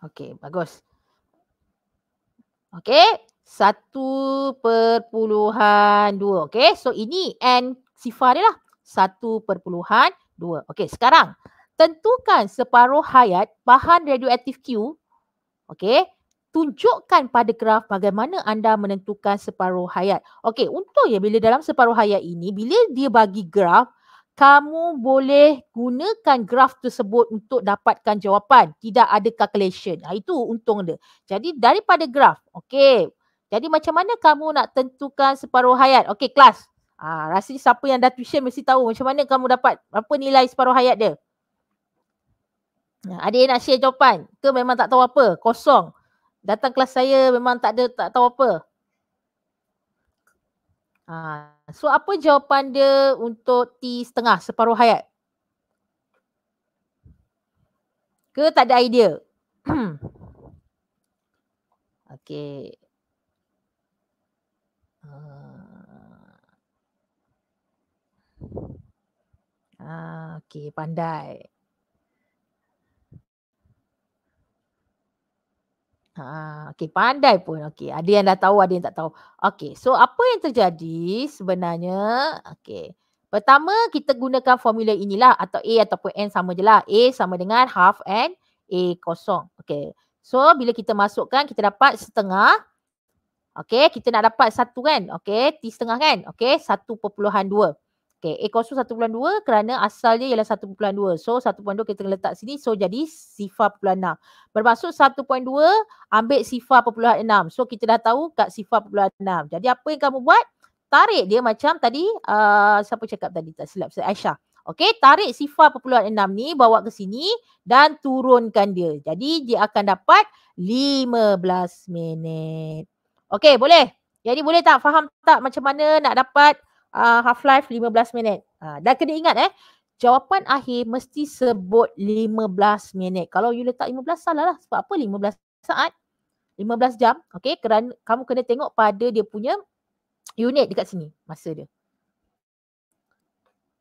A: Okey, bagus. Okey, satu perpuluhan dua, Okay. So ini N sifar dia lah. dua, Okay. Sekarang tentukan separuh hayat bahan radioaktif Q. Okay. Tunjukkan pada graf bagaimana anda menentukan separuh hayat. Okay. Untuk ya bila dalam separuh hayat ini, bila dia bagi graf, kamu boleh gunakan graf tersebut untuk dapatkan jawapan. Tidak ada calculation. Ha, itu untung dia. Jadi daripada graf, okey, jadi macam mana kamu nak tentukan separuh hayat? Okey kelas. Ah, rasa siapa yang dah tuition mesti tahu macam mana kamu dapat apa nilai separuh hayat dia. Ah, ada yang nak share jawapan ke memang tak tahu apa? Kosong. Datang kelas saya memang tak ada tak tahu apa. Ah, so apa jawapan dia untuk T setengah separuh hayat? Ke tak ada idea? okay. Ah, ah okay, pandai. Ha, ah, okay, pandai pun. Okay, ada yang dah tahu, ada yang tak tahu. Okay, so apa yang terjadi sebenarnya? Okay, pertama kita gunakan formula inilah atau A ataupun N sama je lah. A sama dengan half N, A kosong. Okay, so bila kita masukkan kita dapat setengah. Okey, kita nak dapat satu kan? Okey, T setengah kan? Okey, satu perpuluhan dua. Okey, A kosong satu perpuluhan dua kerana asalnya ialah satu perpuluhan dua. So, satu perpuluhan dua kita kena letak sini. So, jadi sifar perpuluhan enam. Bermaksud satu perpuluhan dua ambil sifar perpuluhan enam. So, kita dah tahu kat sifar perpuluhan enam. Jadi, apa yang kamu buat? Tarik dia macam tadi, uh, siapa cakap tadi tak silap? Aisyah. Okey, tarik sifar perpuluhan enam ni, bawa ke sini dan turunkan dia. Jadi, dia akan dapat lima belas minit. Okay boleh? Jadi boleh tak faham tak macam mana nak dapat uh, half-life 15 minit? Uh, dan kena ingat eh, jawapan akhir mesti sebut 15 minit. Kalau you letak 15 salah lah. Sebab apa 15 saat? 15 jam. Okay kerana kamu kena tengok pada dia punya unit dekat sini. Masa dia.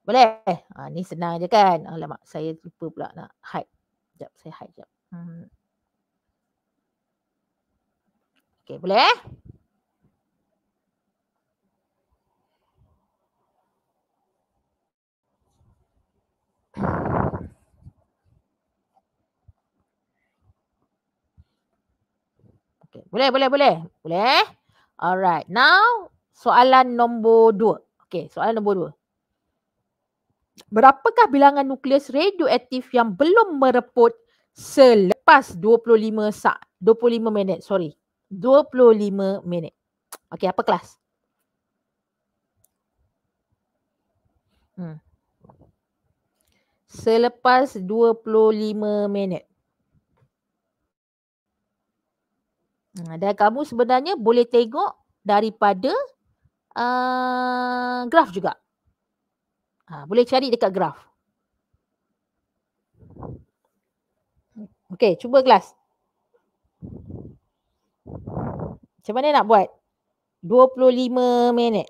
A: Boleh? Ha, ni senang je kan? Alamak saya lupa pula nak hide. Sekejap saya hide sekejap. Hmm. Okey, boleh eh? Okay, boleh, boleh, boleh. Boleh. Eh? Alright. Now, soalan nombor dua. Okay, soalan nombor dua. Berapakah bilangan nukleus radioaktif yang belum mereput selepas 25 saat? 25 minit, sorry. 25 minit. Okey, apa kelas? Hmm. Selepas 25 minit. Hmm, dan kamu sebenarnya boleh tengok daripada uh, graf juga. Ha, boleh cari dekat graf. Hmm, okey, cuba kelas. Macam mana nak buat? 25 minit.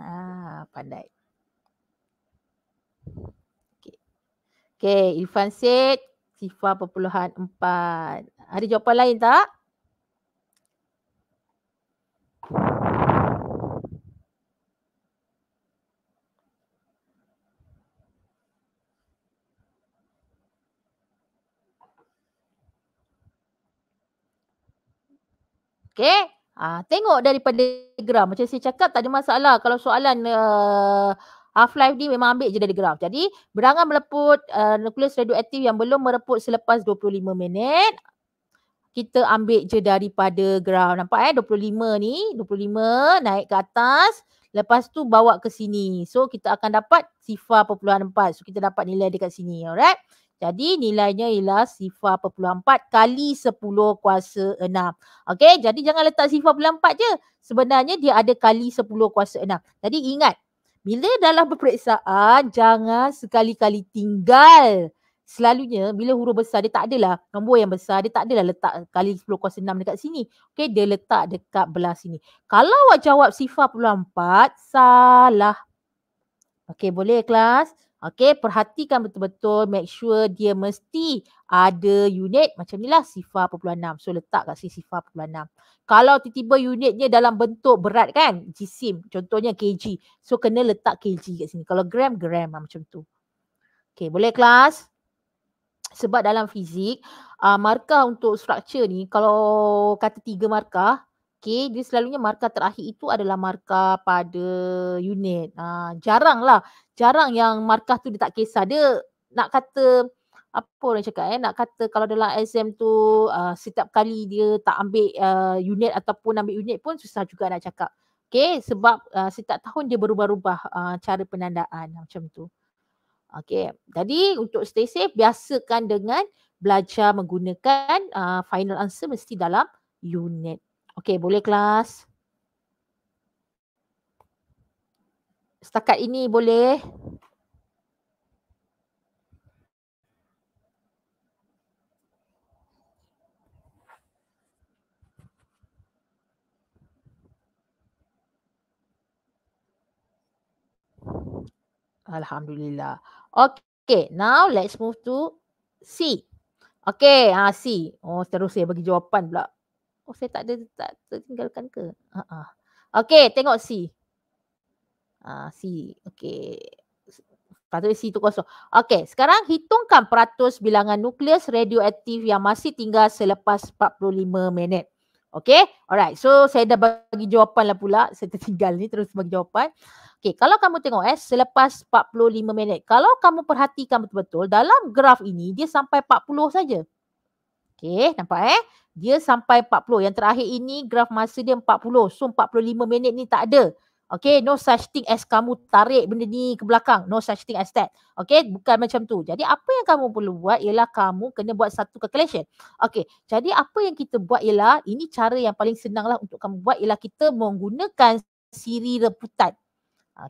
A: Ah, pandai. Okay, Ilfan said sifar perpuluhan empat. Ada jawapan lain tak? Okay. Ha, ah, tengok daripada gram. Macam saya cakap tak ada masalah kalau soalan uh, half-life ni memang ambil je dari gram. Jadi berangan meleput uh, eh, nukleus radioaktif yang belum mereput selepas 25 minit. Kita ambil je daripada gram. Nampak eh 25 ni. 25 naik ke atas. Lepas tu bawa ke sini. So kita akan dapat sifar perpuluhan empat. So kita dapat nilai dekat sini. Alright. Jadi nilainya ialah sifar perpuluhan empat kali sepuluh kuasa enam. Okey, jadi jangan letak sifar perpuluhan empat je. Sebenarnya dia ada kali sepuluh kuasa enam. Jadi ingat, bila dalam peperiksaan, jangan sekali-kali tinggal. Selalunya bila huruf besar dia tak adalah nombor yang besar dia tak adalah letak kali 10 kuasa 6 dekat sini. Okey dia letak dekat belah sini. Kalau awak jawab sifar puluhan 4 salah. Okey boleh kelas? Okay, perhatikan betul-betul make sure dia mesti ada unit macam ni lah sifar 46. So letak kat sini sifar 46. Kalau tiba-tiba unitnya dalam bentuk berat kan, jisim contohnya kg. So kena letak kg kat sini. Kalau gram, gram lah macam tu. Okay, boleh kelas? Sebab dalam fizik, uh, markah untuk structure ni kalau kata tiga markah, Okay, dia selalunya markah terakhir itu adalah markah pada unit. Ha, jarang lah. Jarang yang markah tu dia tak kisah. Dia nak kata, apa orang cakap eh, nak kata kalau dalam exam tu uh, setiap kali dia tak ambil uh, unit ataupun ambil unit pun susah juga nak cakap. Okay, sebab uh, setiap tahun dia berubah-ubah uh, cara penandaan macam tu. Okay, jadi untuk stay safe, biasakan dengan belajar menggunakan uh, final answer mesti dalam unit. Okey, boleh kelas? Setakat ini boleh? Alhamdulillah. Okay, now let's move to C. Okay, ha, ah, C. Oh, terus saya bagi jawapan pula. Oh saya tak ada tak tinggalkan ke? Ha ah. Uh-uh. Okey, tengok C. Ah uh, C. Okey. Patut C tu kosong. Okey, sekarang hitungkan peratus bilangan nukleus radioaktif yang masih tinggal selepas 45 minit. Okay, Alright. So saya dah bagi jawapan lah pula. Saya tertinggal ni terus bagi jawapan. Okay, kalau kamu tengok eh selepas 45 minit. Kalau kamu perhatikan betul-betul dalam graf ini dia sampai 40 saja. Okay, nampak eh? Dia sampai 40. Yang terakhir ini graf masa dia 40. So 45 minit ni tak ada. Okay, no such thing as kamu tarik benda ni ke belakang. No such thing as that. Okay, bukan macam tu. Jadi apa yang kamu perlu buat ialah kamu kena buat satu calculation. Okay, jadi apa yang kita buat ialah ini cara yang paling senanglah untuk kamu buat ialah kita menggunakan siri reputan.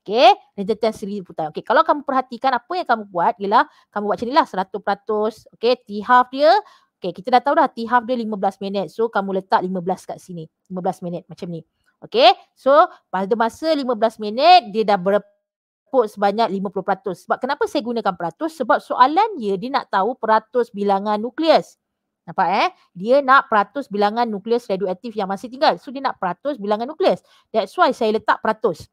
A: Okay, rentetan siri reputan. Okay, kalau kamu perhatikan apa yang kamu buat ialah kamu buat macam ni lah 100%. Okay, T half dia. Okay, kita dah tahu dah tihaf dia 15 minit. So, kamu letak 15 kat sini. 15 minit macam ni. Okay, so pada masa 15 minit dia dah berepuk sebanyak 50%. Sebab kenapa saya gunakan peratus? Sebab soalan dia, dia nak tahu peratus bilangan nukleus. Nampak eh? Dia nak peratus bilangan nukleus radioaktif yang masih tinggal. So dia nak peratus bilangan nukleus. That's why saya letak peratus.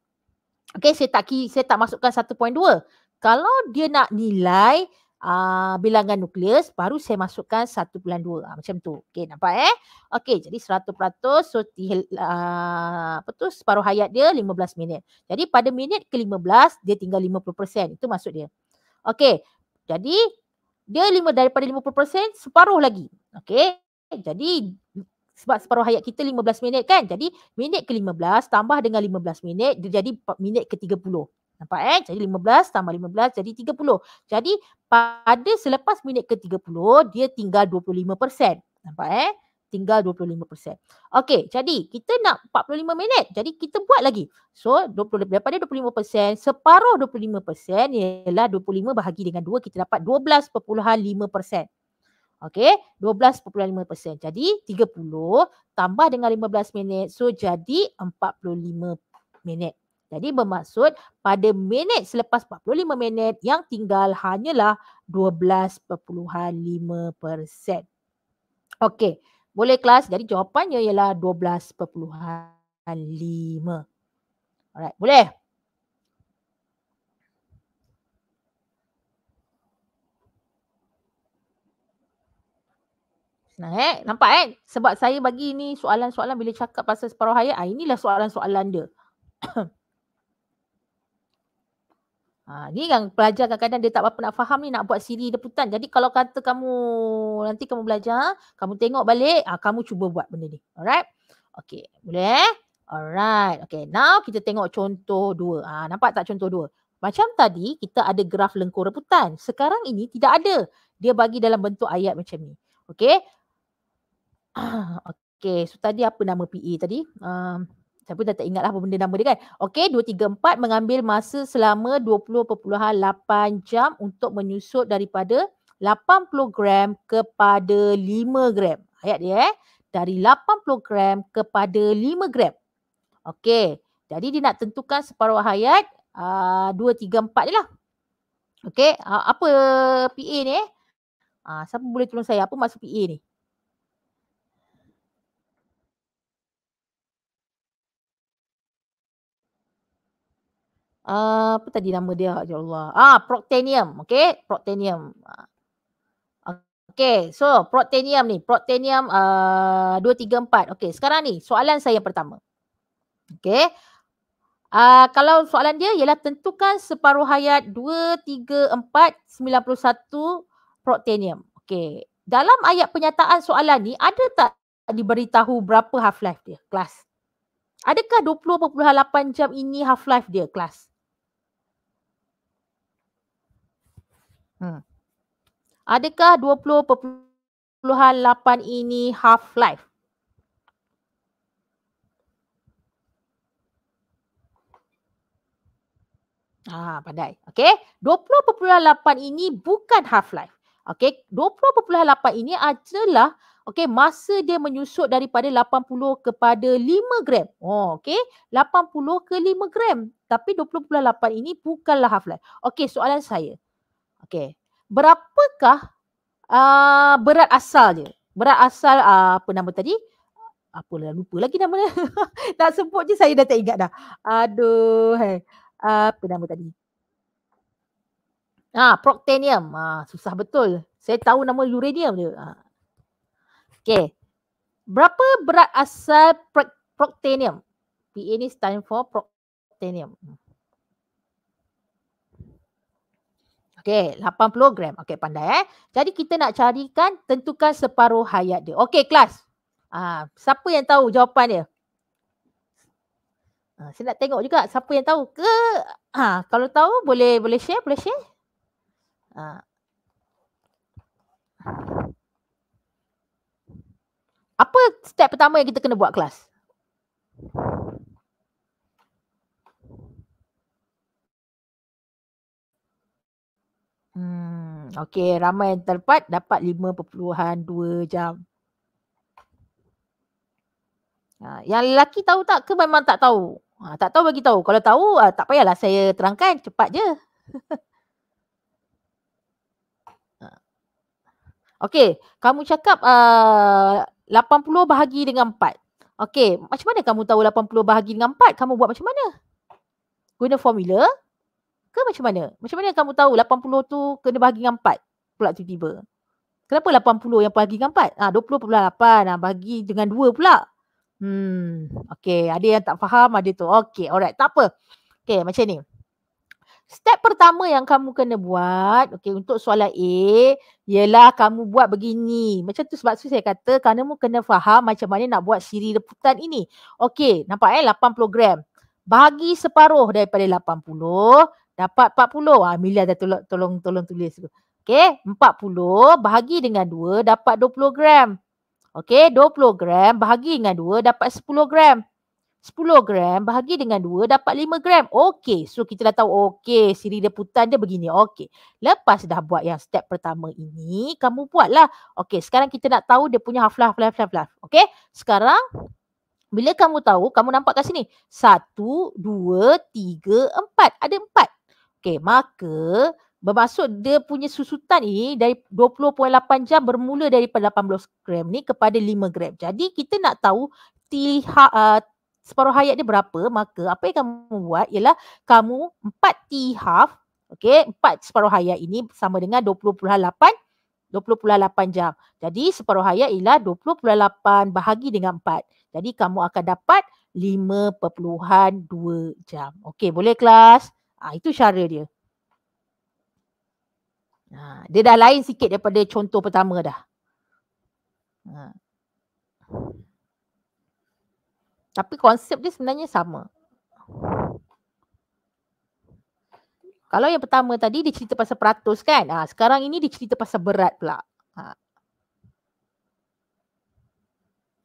A: Okay, saya tak, saya tak masukkan 1.2. Kalau dia nak nilai, uh, bilangan nukleus baru saya masukkan 1 bulan 2 uh, ah, macam tu. Okey nampak eh? Okey jadi 100% so uh, apa tu separuh hayat dia 15 minit. Jadi pada minit ke-15 dia tinggal 50% itu maksud dia. Okey jadi dia lima daripada 50% separuh lagi. Okey. Jadi sebab separuh hayat kita 15 minit kan. Jadi minit ke-15 tambah dengan 15 minit dia jadi minit ke-30. Nampak eh? Jadi 15 tambah 15 jadi 30. Jadi pada selepas minit ke 30 dia tinggal 25%. Nampak eh? Tinggal 25%. Okey jadi kita nak 45 minit. Jadi kita buat lagi. So 20, daripada 25% separuh 25% ialah 25 bahagi dengan 2 kita dapat 12.5%. Okey 12.5%. Jadi 30 tambah dengan 15 minit. So jadi 45 minit. Jadi bermaksud pada minit selepas 45 minit yang tinggal hanyalah 12.5%. Okey, boleh kelas? Jadi jawapannya ialah 12.5. Alright, boleh? Nah, eh? Nampak eh? Sebab saya bagi ni soalan-soalan bila cakap pasal separuh hayat, ah, inilah soalan-soalan dia. Ha, ni yang pelajar kadang-kadang dia tak apa nak faham ni nak buat siri deputan. Jadi kalau kata kamu nanti kamu belajar, kamu tengok balik, ha, kamu cuba buat benda ni. Alright? Okay. Boleh Alright. Okay. Now kita tengok contoh dua. Ha, nampak tak contoh dua? Macam tadi kita ada graf lengkung reputan. Sekarang ini tidak ada. Dia bagi dalam bentuk ayat macam ni. Okay. Ah, okay. So tadi apa nama PA e tadi? Um, saya pun dah tak ingatlah apa benda nama dia kan. Okey, 234 mengambil masa selama 20.8 jam untuk menyusut daripada 80 gram kepada 5 gram. Ayat dia eh. Dari 80 gram kepada 5 gram. Okey. Jadi dia nak tentukan separuh hayat ah, dua tiga empat 4 je lah. Okey. Ah, apa PA ni eh? Uh, siapa boleh tolong saya? Apa maksud PA ni? uh, apa tadi nama dia ya Allah ah protenium okay protenium ah. Okay, so protenium ni, protenium uh, 234. Okay, sekarang ni soalan saya yang pertama. Okay, uh, ah, kalau soalan dia ialah tentukan separuh hayat 23491 protenium. Okay, dalam ayat penyataan soalan ni ada tak diberitahu berapa half-life dia kelas? Adakah 20.8 jam ini half-life dia kelas? Hmm. Adakah 20.8 ini half life? Ah, padai. Okey. 20.8 ini bukan half life. Okey, 20.8 ini adalah okey masa dia menyusut daripada 80 kepada 5 gram. Oh, okey. 80 ke 5 gram. Tapi 20.8 ini bukanlah half life. Okey, soalan saya. Okey. Berapakah uh, berat asalnya? Berat asal uh, apa nama tadi? Apa lah lupa lagi nama dia. Tak sebut je saya dah tak ingat dah. Aduh. Hey. Uh, apa nama tadi? Ah, uh, proctanium. Ah, susah betul. Saya tahu nama uranium dia. Ah. Okey. Berapa berat asal pro- proctanium? PA ni stand for proctanium. Okey, 80 gram. Okey, pandai eh. Jadi kita nak carikan tentukan separuh hayat dia. Okey, kelas. Ah, siapa yang tahu jawapan dia? Ha, saya nak tengok juga siapa yang tahu ke? Ha, kalau tahu boleh boleh share, boleh share. Ha. Apa step pertama yang kita kena buat kelas? Okey, ramai yang terlepas dapat 5.2 jam. Ha, yang lelaki tahu tak ke memang tak tahu? Ha, tak tahu bagi tahu. Kalau tahu ha, tak payahlah saya terangkan cepat je. Ha. Okey, kamu cakap ah, uh, 80 bahagi dengan 4. Okey, macam mana kamu tahu 80 bahagi dengan 4? Kamu buat macam mana? Guna formula ke macam mana? Macam mana kamu tahu 80 tu kena bahagi dengan 4 pula tiba-tiba? Kenapa 80 yang bahagi dengan 4? Ha, 20 pula 8 ha, ah, bahagi dengan 2 pula. Hmm, okay. Ada yang tak faham, ada tu. Okay, alright. Tak apa. Okay, macam ni. Step pertama yang kamu kena buat, okay, untuk soalan A, ialah kamu buat begini. Macam tu sebab tu saya kata, kerana kamu kena faham macam mana nak buat siri reputan ini. Okay, nampak eh? 80 gram. Bahagi separuh daripada 80, dapat 40. Ha, Milia dah tolong, tolong, tolong tulis. Okay, 40 bahagi dengan 2 dapat 20 gram. Okay, 20 gram bahagi dengan 2 dapat 10 gram. 10 gram bahagi dengan 2 dapat 5 gram. Okay, so kita dah tahu okay, siri reputan dia begini. Okay, lepas dah buat yang step pertama ini, kamu buatlah. Okay, sekarang kita nak tahu dia punya half hafla, hafla, hafla, hafla. Okay, sekarang bila kamu tahu, kamu nampak kat sini. 1, 2, 3, 4. Ada 4. Okey, maka bermaksud dia punya susutan ini dari 20.8 jam bermula dari 18 gram ni kepada 5 gram. Jadi kita nak tahu tiha, uh, ah, separuh hayat dia berapa, maka apa yang kamu buat ialah kamu 4 T half, okey, 4 separuh hayat ini sama dengan 20.8 20.8 jam. Jadi separuh hayat ialah 20.8 bahagi dengan 4. Jadi kamu akan dapat 5.2 jam. Okey, boleh kelas? Ha, itu cara dia. Ha, dia dah lain sikit daripada contoh pertama dah. Ha. Tapi konsep dia sebenarnya sama. Kalau yang pertama tadi dia cerita pasal peratus kan. Ha, sekarang ini dia cerita pasal berat pula. Ha.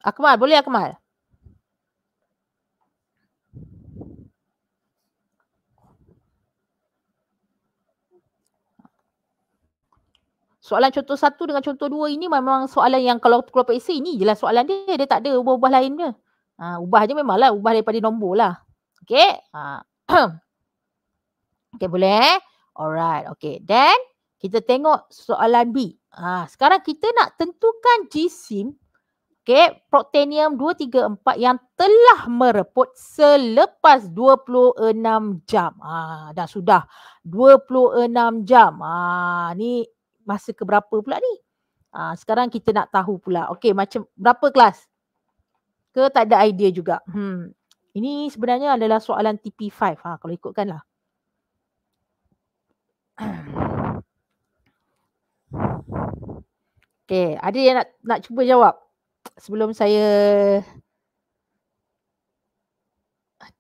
A: Akmal, boleh Akmal? soalan contoh satu dengan contoh dua ini memang soalan yang kalau keluar PC ini jelas soalan dia dia tak ada ubah-ubah lainnya. Ha, ubah je memanglah ubah daripada nombor lah. Okay. Ha. okay boleh eh? Alright. Okay. Then kita tengok soalan B. Ha, sekarang kita nak tentukan jisim okay, protenium 234 yang telah mereput selepas 26 jam. Ha, dah sudah 26 jam. Ha, ni masa ke berapa pula ni? Ha, sekarang kita nak tahu pula. Okey, macam berapa kelas? Ke tak ada idea juga? Hmm. Ini sebenarnya adalah soalan TP5. Ha, ah, kalau ikutkan lah. Okey, ada yang nak nak cuba jawab? Sebelum saya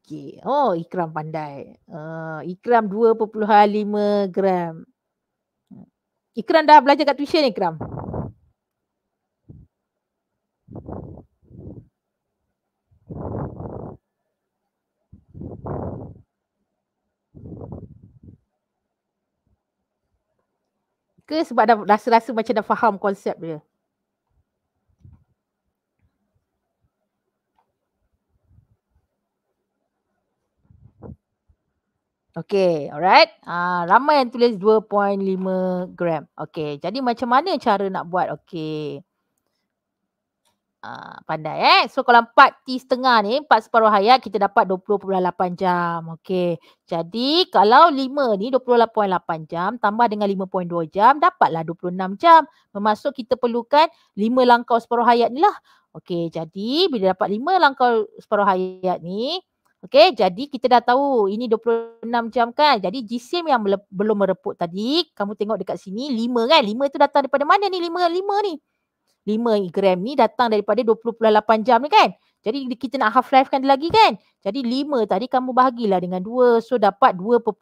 A: Okay. Oh, ikram pandai. Uh, ikram 2.5 gram. Ikram dah belajar kat tuition ni Ikram. Ke sebab dah rasa-rasa macam dah faham konsep dia. Okay, alright. Ah, uh, ramai yang tulis 2.5 gram. Okay, jadi macam mana cara nak buat? Okay. Uh, pandai eh. So kalau 4 T setengah ni, 4 separuh hayat kita dapat 20.8 jam. Okay, Jadi kalau 5 ni 20.8 jam tambah dengan 5.2 jam dapatlah 26 jam. Memasuk kita perlukan 5 langkau separuh hayat ni lah. Okay, Jadi bila dapat 5 langkau separuh hayat ni, Okey, jadi kita dah tahu ini 26 jam kan. Jadi GCM yang belum mereput tadi, kamu tengok dekat sini 5 kan. 5 tu datang daripada mana ni 5? lima ni. 5 gram ni datang daripada 28 jam ni kan. Jadi kita nak half life kan lagi kan. Jadi 5 tadi kamu bahagilah dengan 2. So dapat 2.5.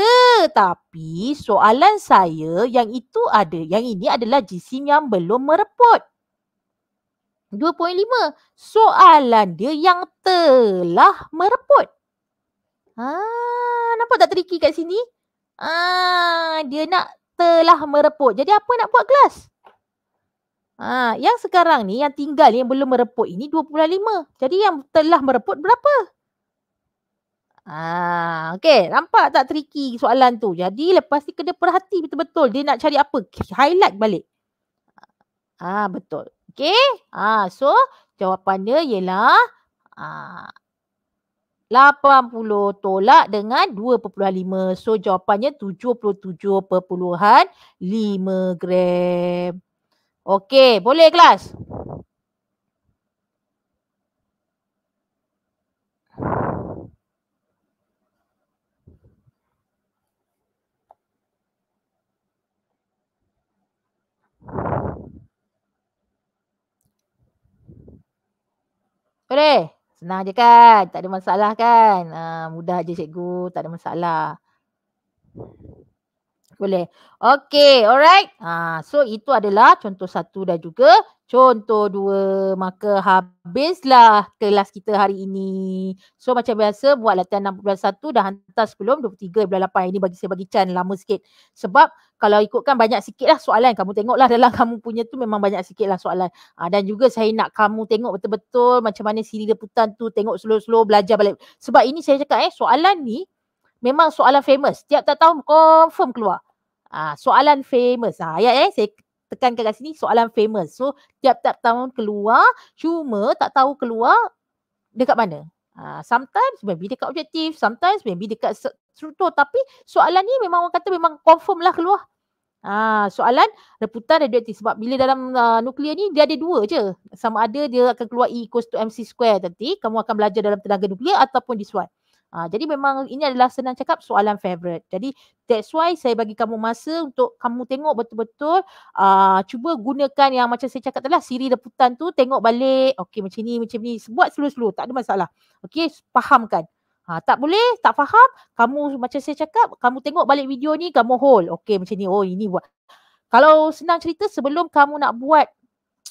A: Tetapi soalan saya yang itu ada, yang ini adalah GCM yang belum mereput. 2.5 soalan dia yang telah mereput. Ha nampak tak tricky kat sini? Ha dia nak telah mereput. Jadi apa nak buat kelas? Ha yang sekarang ni yang tinggal yang belum mereput ini 2.5. Jadi yang telah mereput berapa? Ha okey, nampak tak tricky soalan tu. Jadi lepas ni kena perhati betul-betul dia nak cari apa. Highlight balik. Ah, betul. Okay. ah so jawapannya ialah ha, ah, 80 tolak dengan 2.5. So jawapannya 77.5 gram. Okay boleh kelas? Boleh? Senang je kan? Tak ada masalah kan? Uh, mudah je cikgu, tak ada masalah. Boleh. Okay. Alright. Ha, so itu adalah contoh satu dan juga contoh dua. Maka habislah kelas kita hari ini. So macam biasa buat latihan 61 dah hantar sebelum 23 bulan 8 ini bagi saya bagi Chan lama sikit. Sebab kalau ikutkan banyak sikit lah soalan. Kamu tengoklah dalam kamu punya tu memang banyak sikit lah soalan. Ha, dan juga saya nak kamu tengok betul-betul macam mana siri reputan tu. Tengok slow-slow belajar balik. Sebab ini saya cakap eh soalan ni memang soalan famous. tiap tak tahu confirm keluar. Ah, soalan famous. Ah, ya, eh, saya tekan kat sini soalan famous. So, tiap-tiap tahun keluar, cuma tak tahu keluar dekat mana. Ah, sometimes maybe dekat objektif, sometimes maybe dekat struktur. Tapi soalan ni memang orang kata memang confirm lah keluar. Ah, soalan reputan radioaktif sebab bila dalam uh, ah, nuklear ni dia ada dua je. Sama ada dia akan keluar E equals to MC square nanti kamu akan belajar dalam tenaga nuklear ataupun this one. Uh, jadi memang ini adalah senang cakap soalan favorite. Jadi that's why saya bagi kamu masa untuk kamu tengok betul-betul uh, cuba gunakan yang macam saya cakap telah siri deputan tu tengok balik. Okey macam ni macam ni buat slow-slow tak ada masalah. Okey fahamkan. Ha, tak boleh, tak faham. Kamu macam saya cakap, kamu tengok balik video ni, kamu hold. Okay macam ni, oh ini buat. Kalau senang cerita, sebelum kamu nak buat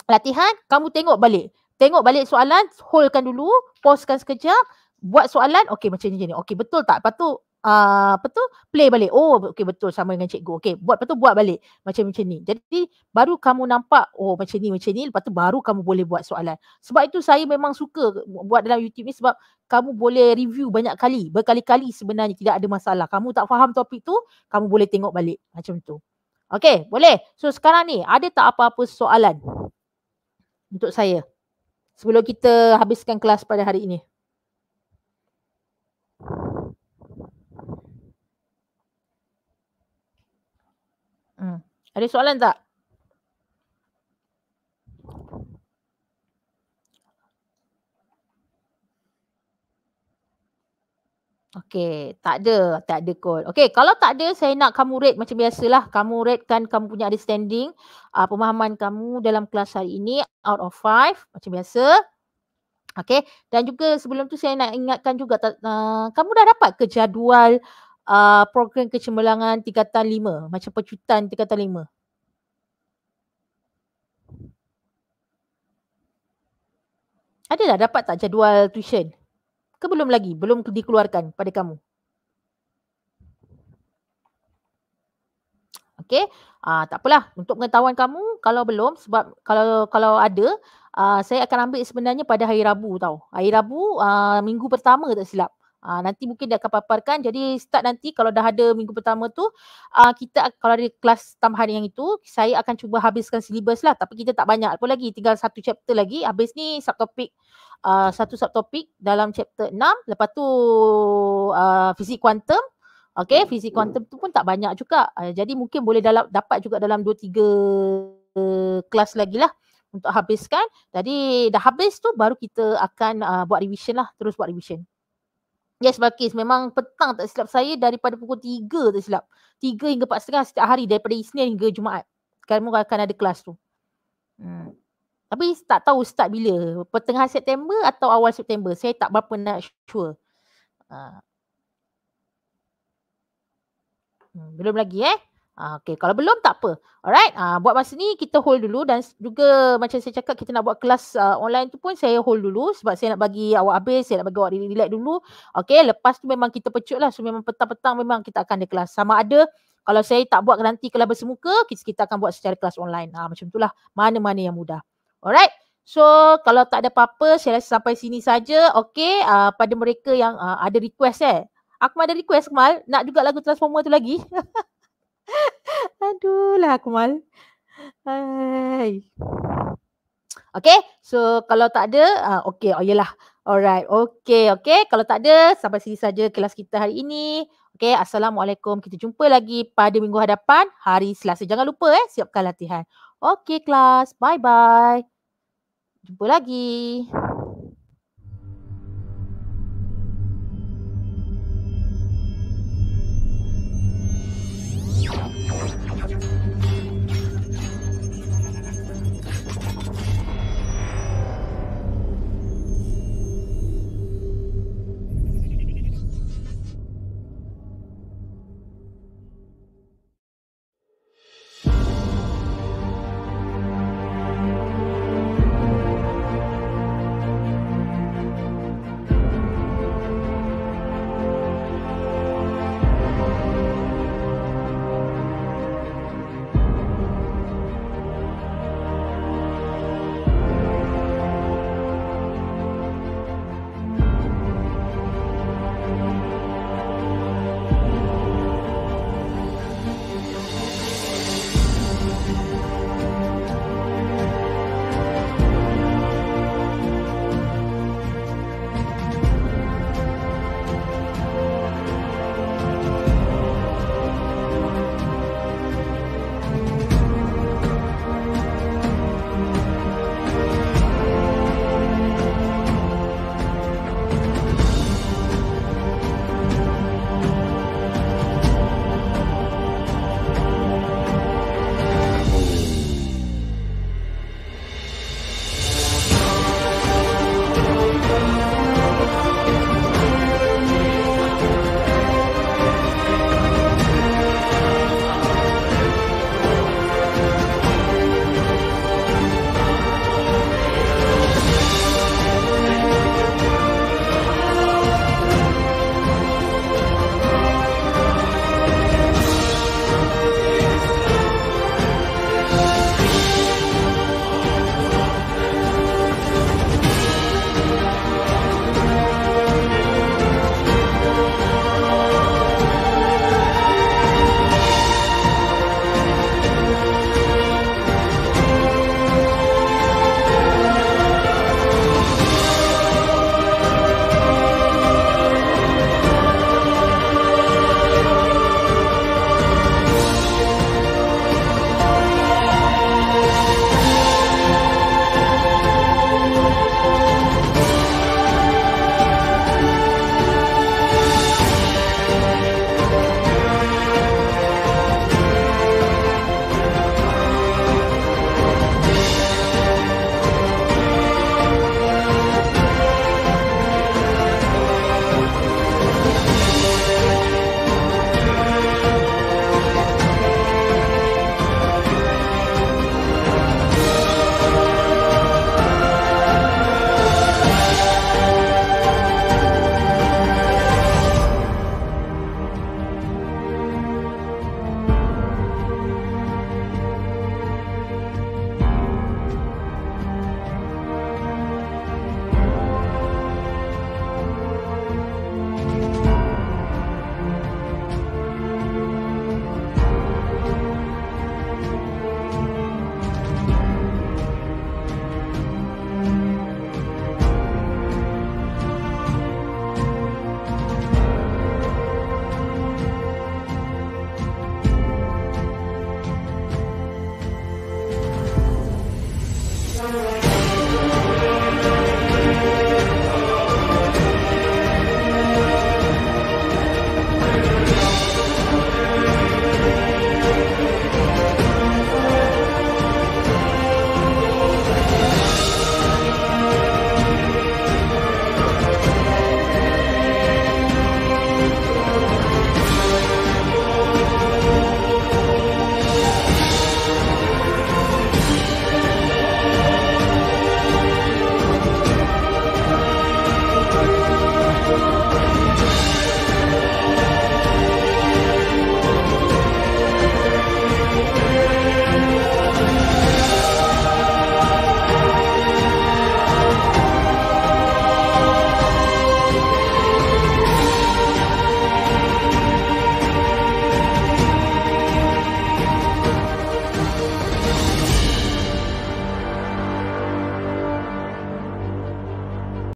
A: latihan, kamu tengok balik. Tengok balik soalan, holdkan dulu, postkan sekejap buat soalan okey macam ni macam ni okey betul tak lepas tu uh, apa tu play balik oh okey betul sama dengan cikgu okey buat lepas buat balik macam macam ni jadi baru kamu nampak oh macam ni macam ni lepas tu baru kamu boleh buat soalan sebab itu saya memang suka buat dalam YouTube ni sebab kamu boleh review banyak kali berkali-kali sebenarnya tidak ada masalah kamu tak faham topik tu kamu boleh tengok balik macam tu okey boleh so sekarang ni ada tak apa-apa soalan untuk saya sebelum kita habiskan kelas pada hari ini Ada soalan tak? Okey, tak ada. Tak ada kot. Okey, kalau tak ada, saya nak kamu rate macam biasalah. Kamu rate kan kamu punya understanding, uh, pemahaman kamu dalam kelas hari ini out of five. Macam biasa. Okey, dan juga sebelum tu saya nak ingatkan juga uh, kamu dah dapat ke jadual uh, program kecemerlangan tingkatan lima macam pecutan tingkatan 5 Adalah dapat tak jadual tuition? Ke belum lagi? Belum dikeluarkan pada kamu? Okay. Uh, ah, tak apalah. Untuk pengetahuan kamu, kalau belum, sebab kalau kalau ada, uh, saya akan ambil sebenarnya pada hari Rabu tau. Hari Rabu, uh, minggu pertama tak silap. Uh, nanti mungkin dia akan paparkan. Jadi start nanti kalau dah ada minggu pertama tu, uh, kita kalau ada kelas tambahan yang itu, saya akan cuba habiskan silibus lah. Tapi kita tak banyak pun lagi. Tinggal satu chapter lagi. Habis ni subtopik, uh, satu subtopik dalam chapter enam Lepas tu uh, fizik kuantum. Okay, fizik kuantum tu pun tak banyak juga. Uh, jadi mungkin boleh dalam, dapat juga dalam dua tiga uh, kelas lagi lah untuk habiskan. Jadi dah habis tu baru kita akan uh, buat revision lah. Terus buat revision. Yes Bakis memang petang tak silap saya daripada pukul 3 tak silap 3 hingga 4 setengah setiap hari daripada Isnin hingga Jumaat Kamu akan ada kelas tu hmm. Tapi tak tahu start bila Pertengahan September atau awal September Saya tak berapa nak sure uh. hmm, Belum lagi eh Ah, okay, kalau belum tak apa. Alright, uh, buat masa ni kita hold dulu dan juga macam saya cakap kita nak buat kelas uh, online tu pun saya hold dulu sebab saya nak bagi awak habis, saya nak bagi awak relax dulu. Okay, lepas tu memang kita pecut lah. So memang petang-petang memang kita akan ada kelas. Sama ada kalau saya tak buat nanti kelas bersemuka, kita, kita akan buat secara kelas online. Uh, macam lah, mana-mana yang mudah. Alright, So kalau tak ada apa-apa saya rasa sampai sini saja. Okay uh, pada mereka yang uh, ada request eh. Aku ada request Kemal nak juga lagu Transformer tu lagi. Aduh lah aku mal. Hai. Okay, so kalau tak ada, uh, okay, oh yelah. Alright, okay, okay. Kalau tak ada, sampai sini saja kelas kita hari ini. Okay, Assalamualaikum. Kita jumpa lagi pada minggu hadapan, hari Selasa. Jangan lupa eh, siapkan latihan. Okay, kelas. Bye-bye. Jumpa lagi.